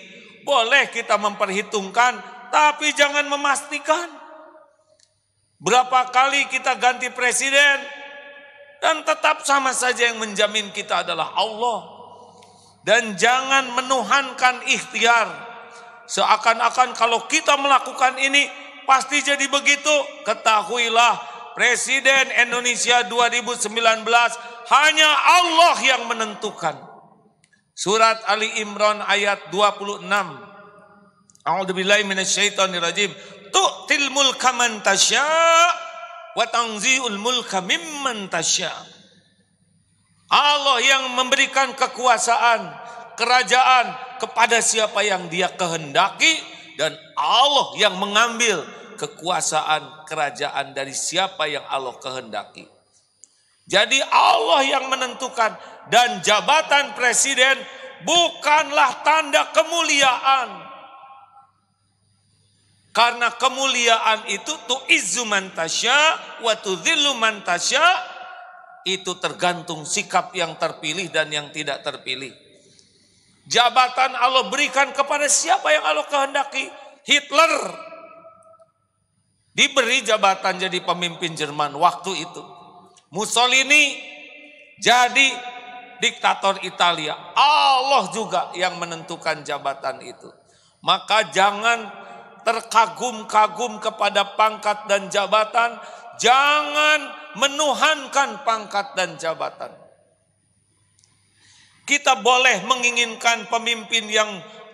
boleh kita memperhitungkan, tapi jangan memastikan. Berapa kali kita ganti presiden dan tetap sama saja yang menjamin kita adalah Allah dan jangan menuhankan ikhtiar. Seakan-akan kalau kita melakukan ini pasti jadi begitu. Ketahuilah Presiden Indonesia 2019 hanya Allah yang menentukan. Surat Ali Imran ayat 26. A'udzubillahi minasyaitonirrajim. Tu'til mulka man tasya wa tanzi'ul mulka mimman tasya'. Allah yang memberikan kekuasaan, kerajaan kepada siapa yang Dia kehendaki dan Allah yang mengambil kekuasaan kerajaan dari siapa yang Allah kehendaki. Jadi Allah yang menentukan dan jabatan presiden bukanlah tanda kemuliaan. Karena kemuliaan itu tu izu mantasya wa zilu mantasya itu tergantung sikap yang terpilih dan yang tidak terpilih. Jabatan Allah berikan kepada siapa yang Allah kehendaki. Hitler diberi jabatan jadi pemimpin Jerman waktu itu. Mussolini jadi diktator Italia. Allah juga yang menentukan jabatan itu. Maka jangan terkagum-kagum kepada pangkat dan jabatan. Jangan menuhankan pangkat dan jabatan. Kita boleh menginginkan pemimpin yang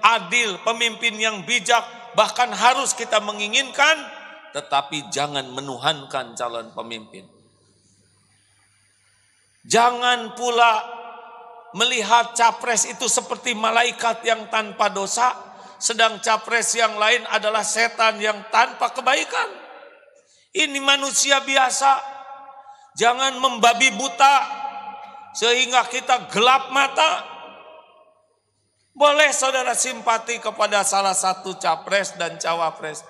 adil, pemimpin yang bijak, bahkan harus kita menginginkan, tetapi jangan menuhankan calon pemimpin. Jangan pula melihat capres itu seperti malaikat yang tanpa dosa, sedang capres yang lain adalah setan yang tanpa kebaikan. Ini manusia biasa, Jangan membabi buta sehingga kita gelap mata. Boleh saudara simpati kepada salah satu capres dan cawapres,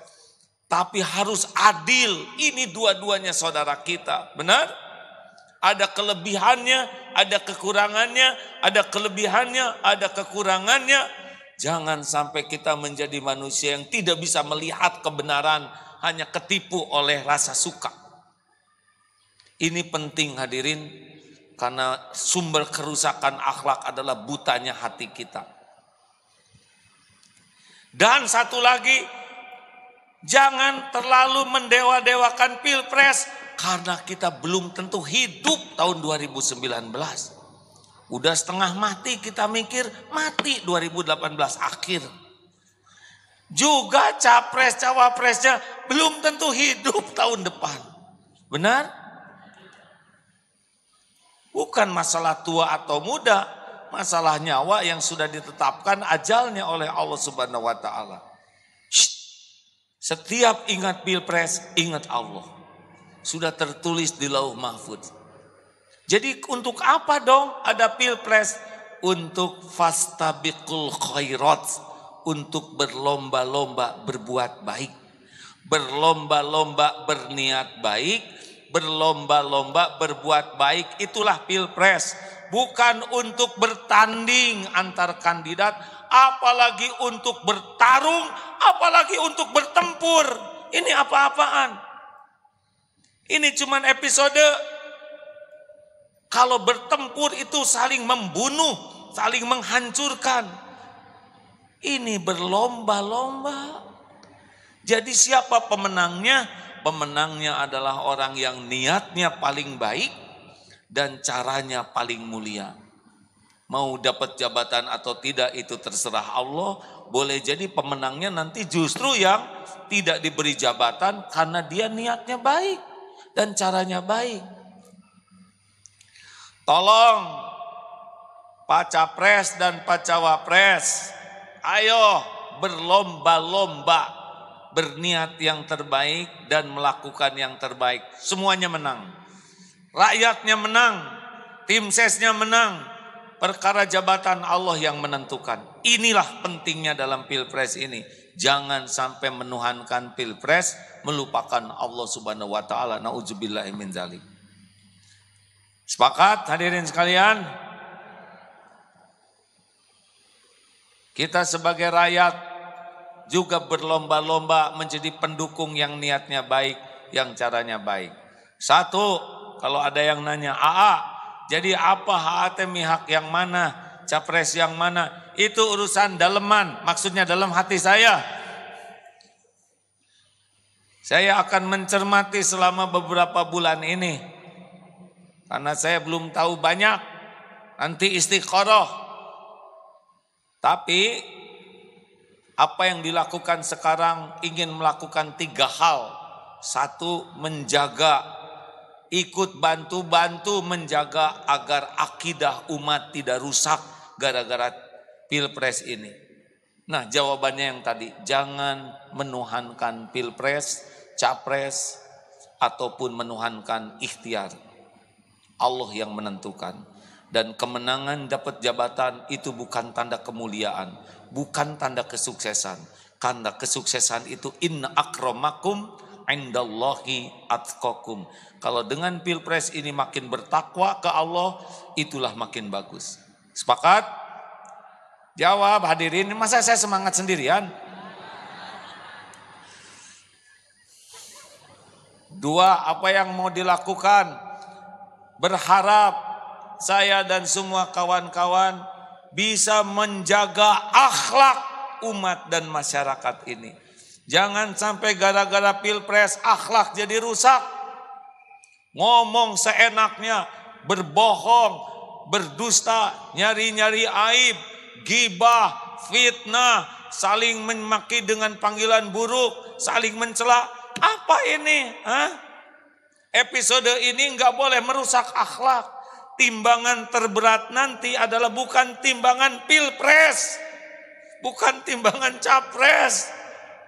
tapi harus adil. Ini dua-duanya saudara kita, benar? Ada kelebihannya, ada kekurangannya, ada kelebihannya, ada kekurangannya. Jangan sampai kita menjadi manusia yang tidak bisa melihat kebenaran, hanya ketipu oleh rasa suka. Ini penting hadirin karena sumber kerusakan akhlak adalah butanya hati kita. Dan satu lagi, jangan terlalu mendewa-dewakan pilpres karena kita belum tentu hidup tahun 2019. Udah setengah mati kita mikir mati 2018 akhir. Juga capres cawapresnya belum tentu hidup tahun depan. Benar? Bukan masalah tua atau muda, masalah nyawa yang sudah ditetapkan ajalnya oleh Allah Subhanahu wa taala. Setiap ingat pilpres, ingat Allah. Sudah tertulis di lauh mahfud. Jadi untuk apa dong ada pilpres? Untuk fastabiqul khairat. Untuk berlomba-lomba berbuat baik. Berlomba-lomba berniat baik berlomba-lomba berbuat baik itulah pilpres bukan untuk bertanding antar kandidat apalagi untuk bertarung apalagi untuk bertempur ini apa-apaan ini cuman episode kalau bertempur itu saling membunuh saling menghancurkan ini berlomba-lomba jadi siapa pemenangnya pemenangnya adalah orang yang niatnya paling baik dan caranya paling mulia. Mau dapat jabatan atau tidak itu terserah Allah. Boleh jadi pemenangnya nanti justru yang tidak diberi jabatan karena dia niatnya baik dan caranya baik. Tolong Pak Capres dan Pak Cawapres, ayo berlomba-lomba berniat yang terbaik dan melakukan yang terbaik. Semuanya menang. Rakyatnya menang, tim sesnya menang, perkara jabatan Allah yang menentukan. Inilah pentingnya dalam pilpres ini. Jangan sampai menuhankan pilpres, melupakan Allah Subhanahu wa taala. Nauzubillahi min zalik. Sepakat hadirin sekalian? Kita sebagai rakyat juga berlomba-lomba menjadi pendukung yang niatnya baik, yang caranya baik. Satu, kalau ada yang nanya, AA, jadi apa HAT mihak yang mana, capres yang mana? Itu urusan daleman, maksudnya dalam hati saya. Saya akan mencermati selama beberapa bulan ini. Karena saya belum tahu banyak. Nanti istiqoroh. Tapi apa yang dilakukan sekarang ingin melakukan tiga hal. Satu, menjaga, ikut bantu-bantu menjaga agar akidah umat tidak rusak gara-gara pilpres ini. Nah jawabannya yang tadi, jangan menuhankan pilpres, capres, ataupun menuhankan ikhtiar. Allah yang menentukan. Dan kemenangan dapat jabatan itu bukan tanda kemuliaan bukan tanda kesuksesan. Tanda kesuksesan itu in akromakum indallahi atkokum. Kalau dengan pilpres ini makin bertakwa ke Allah, itulah makin bagus. Sepakat? Jawab hadirin, masa saya semangat sendirian? Dua, apa yang mau dilakukan? Berharap saya dan semua kawan-kawan bisa menjaga akhlak umat dan masyarakat ini. Jangan sampai gara-gara pilpres akhlak jadi rusak. Ngomong seenaknya, berbohong, berdusta, nyari-nyari aib, gibah, fitnah, saling memaki dengan panggilan buruk, saling mencela. Apa ini? Hah? Episode ini nggak boleh merusak akhlak timbangan terberat nanti adalah bukan timbangan pilpres, bukan timbangan capres.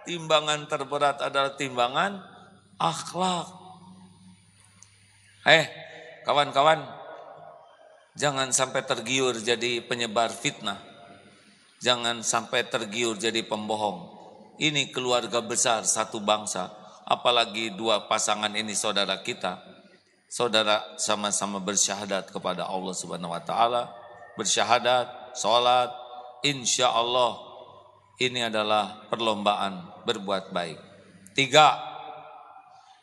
Timbangan terberat adalah timbangan akhlak. Eh, kawan-kawan, jangan sampai tergiur jadi penyebar fitnah. Jangan sampai tergiur jadi pembohong. Ini keluarga besar satu bangsa, apalagi dua pasangan ini saudara kita saudara sama-sama bersyahadat kepada Allah Subhanahu wa taala, bersyahadat, salat, insya Allah ini adalah perlombaan berbuat baik. Tiga,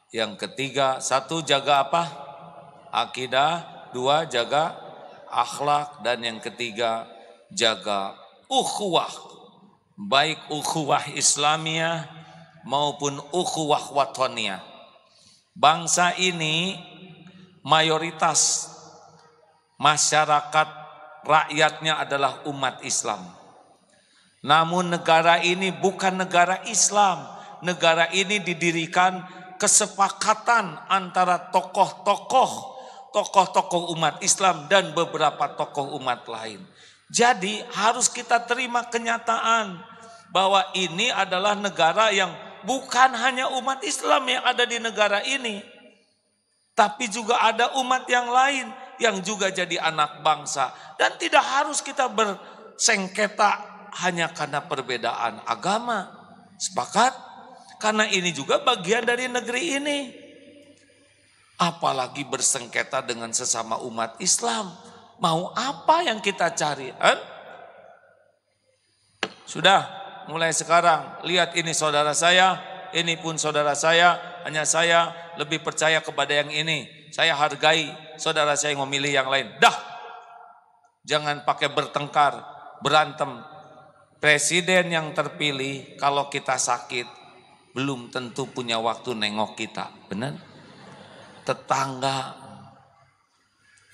yang ketiga, satu jaga apa? Akidah, dua jaga akhlak dan yang ketiga jaga ukhuwah. Baik ukhuwah Islamiyah maupun ukhuwah watoniyah. Bangsa ini mayoritas masyarakat rakyatnya adalah umat Islam. Namun negara ini bukan negara Islam. Negara ini didirikan kesepakatan antara tokoh-tokoh tokoh-tokoh umat Islam dan beberapa tokoh umat lain. Jadi harus kita terima kenyataan bahwa ini adalah negara yang bukan hanya umat Islam yang ada di negara ini, tapi juga ada umat yang lain yang juga jadi anak bangsa. Dan tidak harus kita bersengketa hanya karena perbedaan agama. Sepakat? Karena ini juga bagian dari negeri ini. Apalagi bersengketa dengan sesama umat Islam. Mau apa yang kita cari? Eh? Sudah, mulai sekarang lihat ini saudara saya, ini pun saudara saya, hanya saya lebih percaya kepada yang ini. Saya hargai saudara saya yang memilih yang lain. Dah. Jangan pakai bertengkar, berantem. Presiden yang terpilih kalau kita sakit belum tentu punya waktu nengok kita. Benar? Tetangga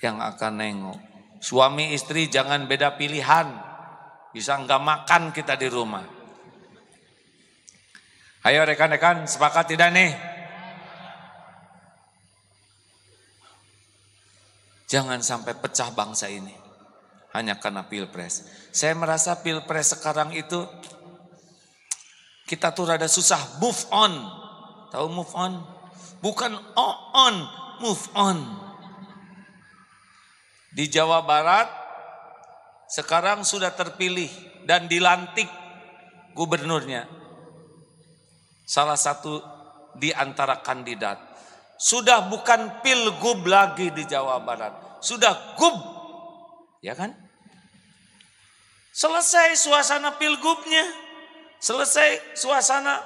yang akan nengok. Suami istri jangan beda pilihan. Bisa enggak makan kita di rumah. Ayo rekan-rekan sepakat tidak nih? Jangan sampai pecah bangsa ini. Hanya karena pilpres. Saya merasa pilpres sekarang itu kita tuh rada susah move on. Tahu move on? Bukan on, move on. Di Jawa Barat sekarang sudah terpilih dan dilantik gubernurnya. Salah satu di antara kandidat sudah bukan pilgub lagi di Jawa Barat. Sudah gub. Ya kan? Selesai suasana pilgubnya. Selesai suasana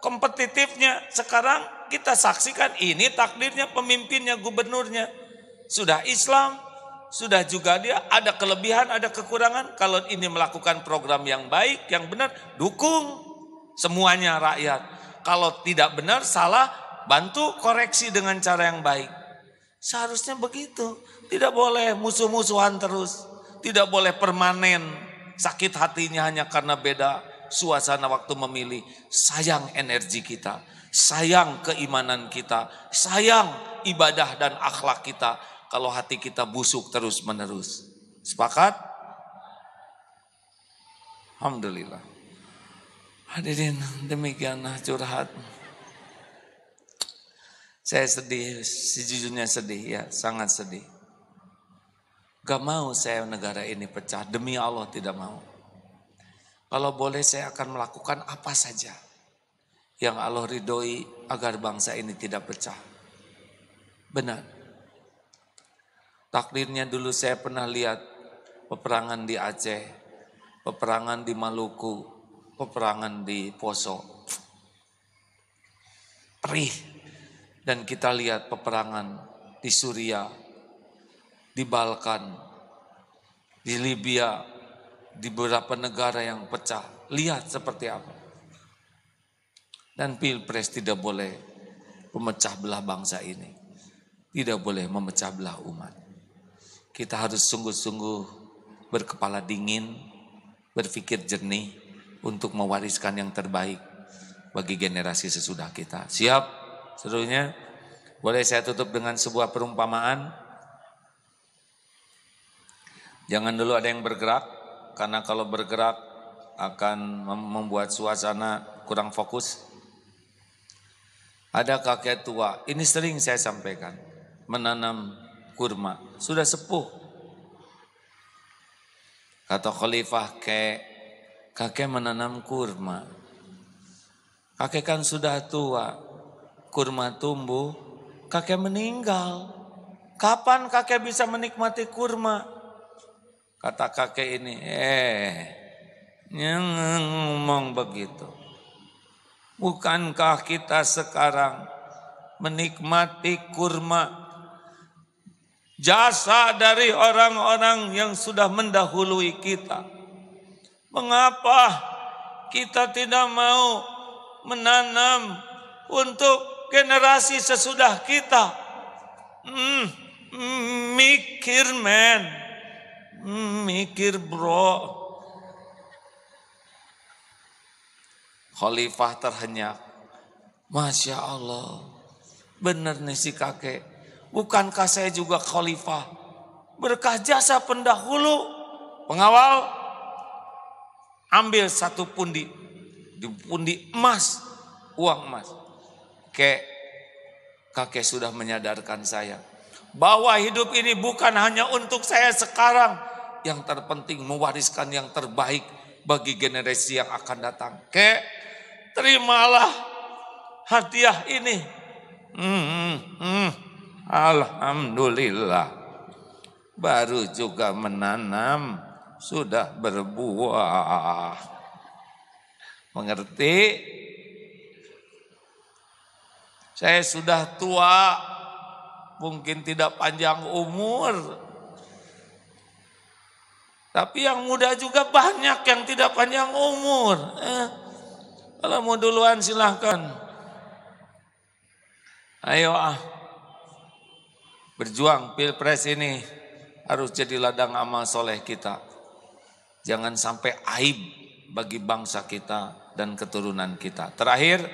kompetitifnya. Sekarang kita saksikan ini takdirnya pemimpinnya, gubernurnya. Sudah Islam, sudah juga dia ada kelebihan, ada kekurangan. Kalau ini melakukan program yang baik, yang benar, dukung semuanya rakyat. Kalau tidak benar, salah, bantu koreksi dengan cara yang baik. Seharusnya begitu. Tidak boleh musuh-musuhan terus. Tidak boleh permanen. Sakit hatinya hanya karena beda suasana waktu memilih. Sayang energi kita. Sayang keimanan kita. Sayang ibadah dan akhlak kita. Kalau hati kita busuk terus menerus. Sepakat? Alhamdulillah. Hadirin demikianlah curhat. Saya sedih, sejujurnya sedih ya, sangat sedih. Gak mau saya negara ini pecah, demi Allah tidak mau. Kalau boleh saya akan melakukan apa saja yang Allah ridhoi agar bangsa ini tidak pecah. Benar. Takdirnya dulu saya pernah lihat peperangan di Aceh, peperangan di Maluku, peperangan di Poso. Perih, dan kita lihat peperangan di Suria, di Balkan, di Libya, di beberapa negara yang pecah. Lihat seperti apa. Dan pilpres tidak boleh memecah belah bangsa ini. Tidak boleh memecah belah umat. Kita harus sungguh-sungguh berkepala dingin, berpikir jernih untuk mewariskan yang terbaik bagi generasi sesudah kita. Siap? Seterusnya, boleh saya tutup dengan sebuah perumpamaan? Jangan dulu ada yang bergerak, karena kalau bergerak akan membuat suasana kurang fokus. Ada kakek tua, ini sering saya sampaikan, menanam kurma, sudah sepuh. Kata khalifah ke, kakek menanam kurma. Kakek kan sudah tua, kurma tumbuh, kakek meninggal. Kapan kakek bisa menikmati kurma? Kata kakek ini, eh, ngomong begitu. Bukankah kita sekarang menikmati kurma jasa dari orang-orang yang sudah mendahului kita? Mengapa kita tidak mau menanam untuk generasi sesudah kita. Hmm, mikir men, hmm, mikir bro. Khalifah terhenyak. Masya Allah. Benar nih si kakek. Bukankah saya juga khalifah? Berkah jasa pendahulu. Pengawal. Ambil satu pundi. Di pundi emas. Uang emas kakek kakek sudah menyadarkan saya bahwa hidup ini bukan hanya untuk saya sekarang, yang terpenting mewariskan yang terbaik bagi generasi yang akan datang. Kek, terimalah hadiah ini. Hmm, hmm, hmm. Alhamdulillah. Baru juga menanam, sudah berbuah. Mengerti? Saya sudah tua, mungkin tidak panjang umur. Tapi yang muda juga banyak yang tidak panjang umur. Eh, kalau mau duluan silahkan. Ayo ah, berjuang pilpres ini harus jadi ladang amal soleh kita. Jangan sampai aib bagi bangsa kita dan keturunan kita. Terakhir,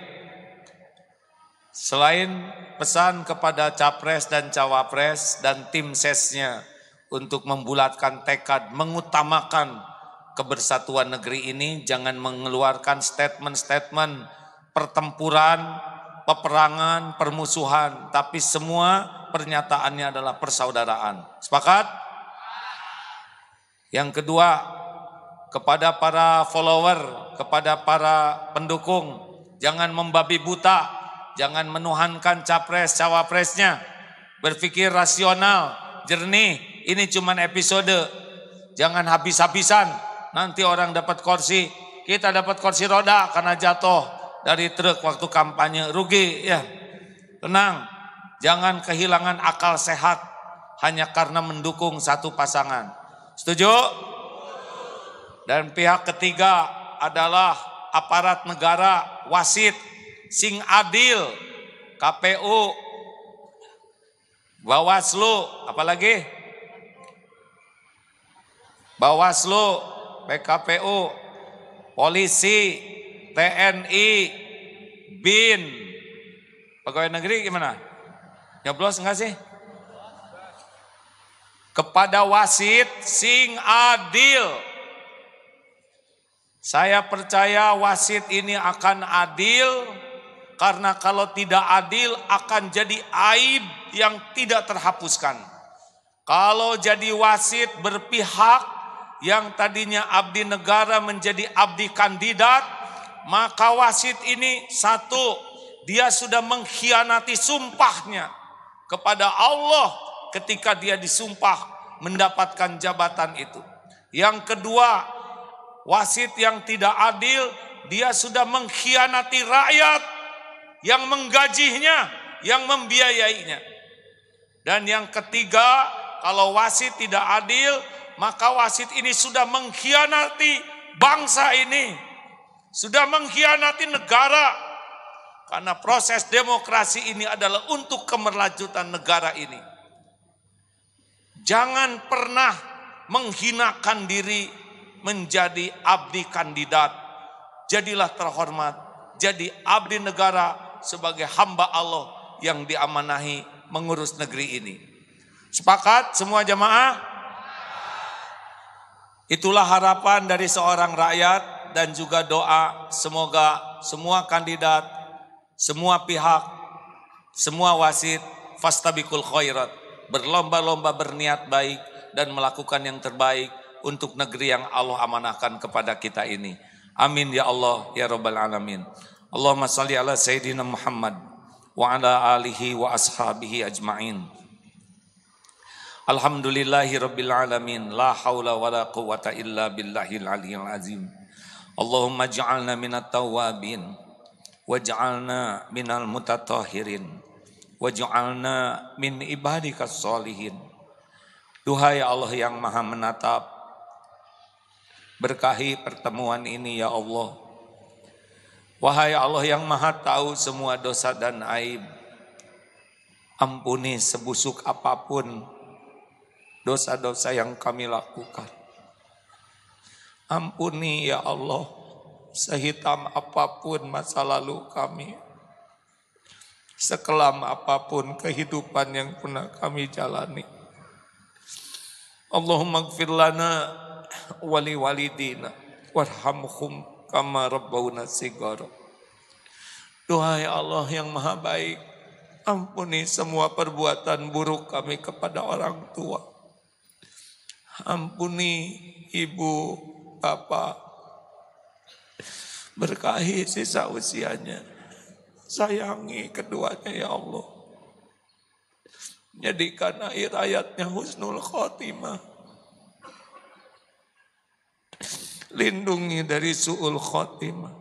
Selain pesan kepada capres dan cawapres dan tim sesnya untuk membulatkan tekad mengutamakan kebersatuan negeri ini jangan mengeluarkan statement-statement pertempuran, peperangan, permusuhan, tapi semua pernyataannya adalah persaudaraan. Sepakat? Yang kedua, kepada para follower, kepada para pendukung, jangan membabi buta Jangan menuhankan capres cawapresnya. Berpikir rasional, jernih. Ini cuman episode. Jangan habis-habisan. Nanti orang dapat kursi, kita dapat kursi roda karena jatuh dari truk waktu kampanye rugi ya. Tenang, jangan kehilangan akal sehat hanya karena mendukung satu pasangan. Setuju? Dan pihak ketiga adalah aparat negara, wasit, sing adil KPU Bawaslu apalagi Bawaslu PKPU polisi TNI BIN pegawai negeri gimana nyoblos enggak sih kepada wasit sing adil saya percaya wasit ini akan adil karena kalau tidak adil akan jadi aib yang tidak terhapuskan. Kalau jadi wasit berpihak yang tadinya abdi negara menjadi abdi kandidat, maka wasit ini satu, dia sudah mengkhianati sumpahnya kepada Allah ketika dia disumpah mendapatkan jabatan itu. Yang kedua, wasit yang tidak adil, dia sudah mengkhianati rakyat yang menggajinya, yang membiayainya. Dan yang ketiga, kalau wasit tidak adil, maka wasit ini sudah mengkhianati bangsa ini, sudah mengkhianati negara. Karena proses demokrasi ini adalah untuk kemerlanjutan negara ini. Jangan pernah menghinakan diri menjadi abdi kandidat. Jadilah terhormat, jadi abdi negara, sebagai hamba Allah yang diamanahi mengurus negeri ini. Sepakat semua jamaah? Itulah harapan dari seorang rakyat dan juga doa semoga semua kandidat, semua pihak, semua wasit fastabikul khairat berlomba-lomba berniat baik dan melakukan yang terbaik untuk negeri yang Allah amanahkan kepada kita ini. Amin ya Allah ya Rabbal Alamin. Allahumma salli ala Sayyidina Muhammad wa ala alihi wa ashabihi ajma'in. Alhamdulillahi rabbil alamin. La hawla wa la quwata illa billahil aliyil azim. Allahumma ja'alna minat tawabin. Waj'alna minal mutatahirin. Waj'alna min ibadika salihin. Duhai Allah yang maha menatap. Berkahi pertemuan ini ya Allah. Wahai Allah yang maha tahu semua dosa dan aib. Ampuni sebusuk apapun dosa-dosa yang kami lakukan. Ampuni ya Allah sehitam apapun masa lalu kami. Sekelam apapun kehidupan yang pernah kami jalani. Allahumma gfir lana wali walidina warhamhum kama rabbawna sigara. Doa ya Allah yang maha baik, ampuni semua perbuatan buruk kami kepada orang tua. Ampuni ibu, bapak. Berkahi sisa usianya. Sayangi keduanya ya Allah. Jadikan akhir ayatnya husnul khotimah Lindungi dari su'ul khotimah.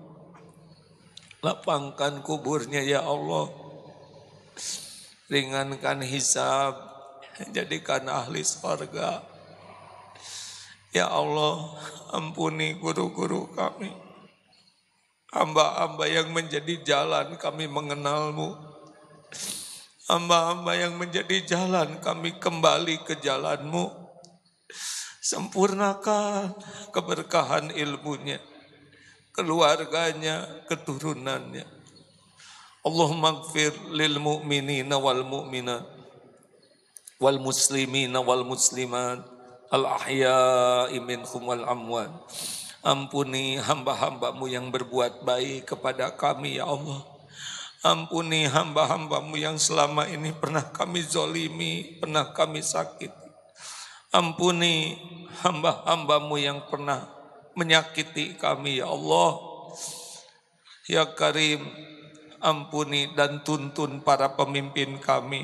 Lapangkan kuburnya ya Allah. Ringankan hisab. Jadikan ahli surga. Ya Allah, ampuni guru-guru kami. Hamba-hamba yang menjadi jalan kami mengenalmu. Hamba-hamba yang menjadi jalan kami kembali ke jalanmu. Sempurnakan keberkahan ilmunya, keluarganya, keturunannya. Allahumma gfir lil mu'minina wal mu'minat wal muslimina wal muslimat al ahya'i minhum wal amwat. Ampuni hamba-hambamu yang berbuat baik kepada kami ya Allah. Ampuni hamba-hambamu yang selama ini pernah kami zolimi, pernah kami sakiti. Ampuni hamba-hambamu yang pernah menyakiti kami ya Allah. Ya Karim, ampuni dan tuntun para pemimpin kami.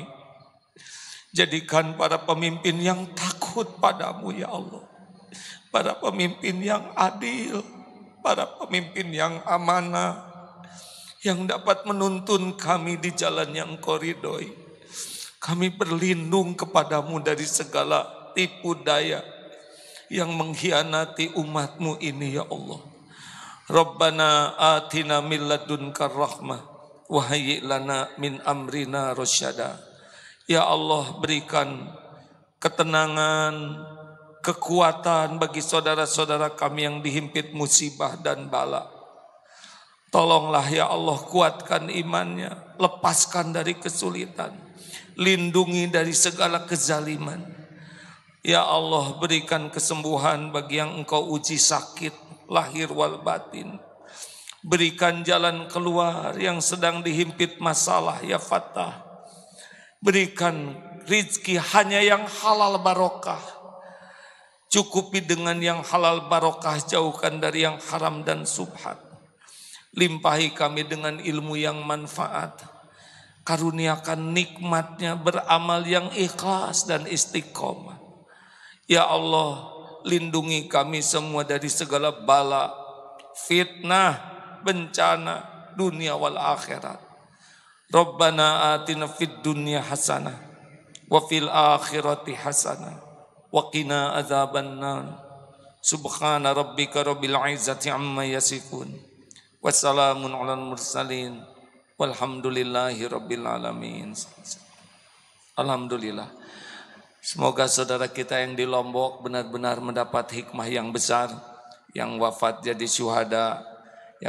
Jadikan para pemimpin yang takut padamu ya Allah. Para pemimpin yang adil, para pemimpin yang amanah, yang dapat menuntun kami di jalan yang koridoi. Kami berlindung kepadamu dari segala tipu daya yang mengkhianati umatmu ini ya Allah. Rabbana atina min ladunka rahmah wa lana min amrina rasyada. Ya Allah berikan ketenangan, kekuatan bagi saudara-saudara kami yang dihimpit musibah dan bala. Tolonglah ya Allah kuatkan imannya, lepaskan dari kesulitan, lindungi dari segala kezaliman. Ya Allah berikan kesembuhan bagi yang engkau uji sakit lahir wal batin. Berikan jalan keluar yang sedang dihimpit masalah ya Fatah. Berikan rizki hanya yang halal barokah. Cukupi dengan yang halal barokah jauhkan dari yang haram dan subhat. Limpahi kami dengan ilmu yang manfaat. Karuniakan nikmatnya beramal yang ikhlas dan istiqomah Ya Allah, lindungi kami semua dari segala bala, fitnah, bencana, dunia wal akhirat. Rabbana atina fid dunya hasanah wa fil akhirati hasanah wa qina adzaban Subhana rabbika rabbil izzati amma yasifun. Wassalamun ala mursalin. Walhamdulillahi rabbil alamin. Alhamdulillah. Semoga saudara kita yang di Lombok benar-benar mendapat hikmah yang besar, yang wafat jadi syuhada, ya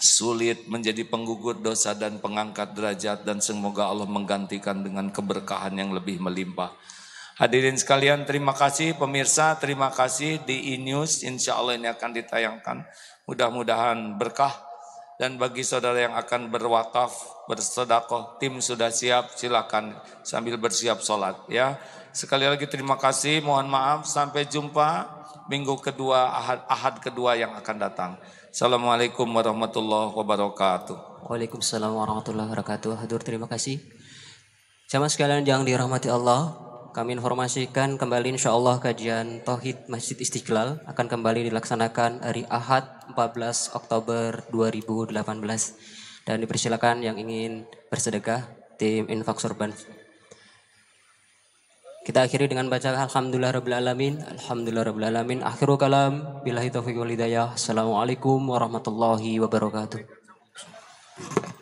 sulit menjadi penggugur dosa dan pengangkat derajat dan semoga Allah menggantikan dengan keberkahan yang lebih melimpah. Hadirin sekalian, terima kasih pemirsa, terima kasih di e-news, insya Allah ini akan ditayangkan. Mudah-mudahan berkah dan bagi saudara yang akan berwakaf, bersedekah, tim sudah siap, silakan sambil bersiap sholat ya. Sekali lagi terima kasih, mohon maaf. Sampai jumpa minggu kedua, ahad, ahad kedua yang akan datang. Assalamualaikum warahmatullahi wabarakatuh. Waalaikumsalam warahmatullahi wabarakatuh. Hadur terima kasih. Sama sekalian yang dirahmati Allah, kami informasikan kembali insya Allah kajian Tauhid Masjid Istiqlal akan kembali dilaksanakan hari Ahad 14 Oktober 2018. Dan dipersilakan yang ingin bersedekah tim infak sorban. Kita akhiri dengan baca alhamdulillah rabbil alamin, alhamdulillah rabbil alamin. Akhiru kalam billahi taufiq wal hidayah. Assalamualaikum warahmatullahi wabarakatuh.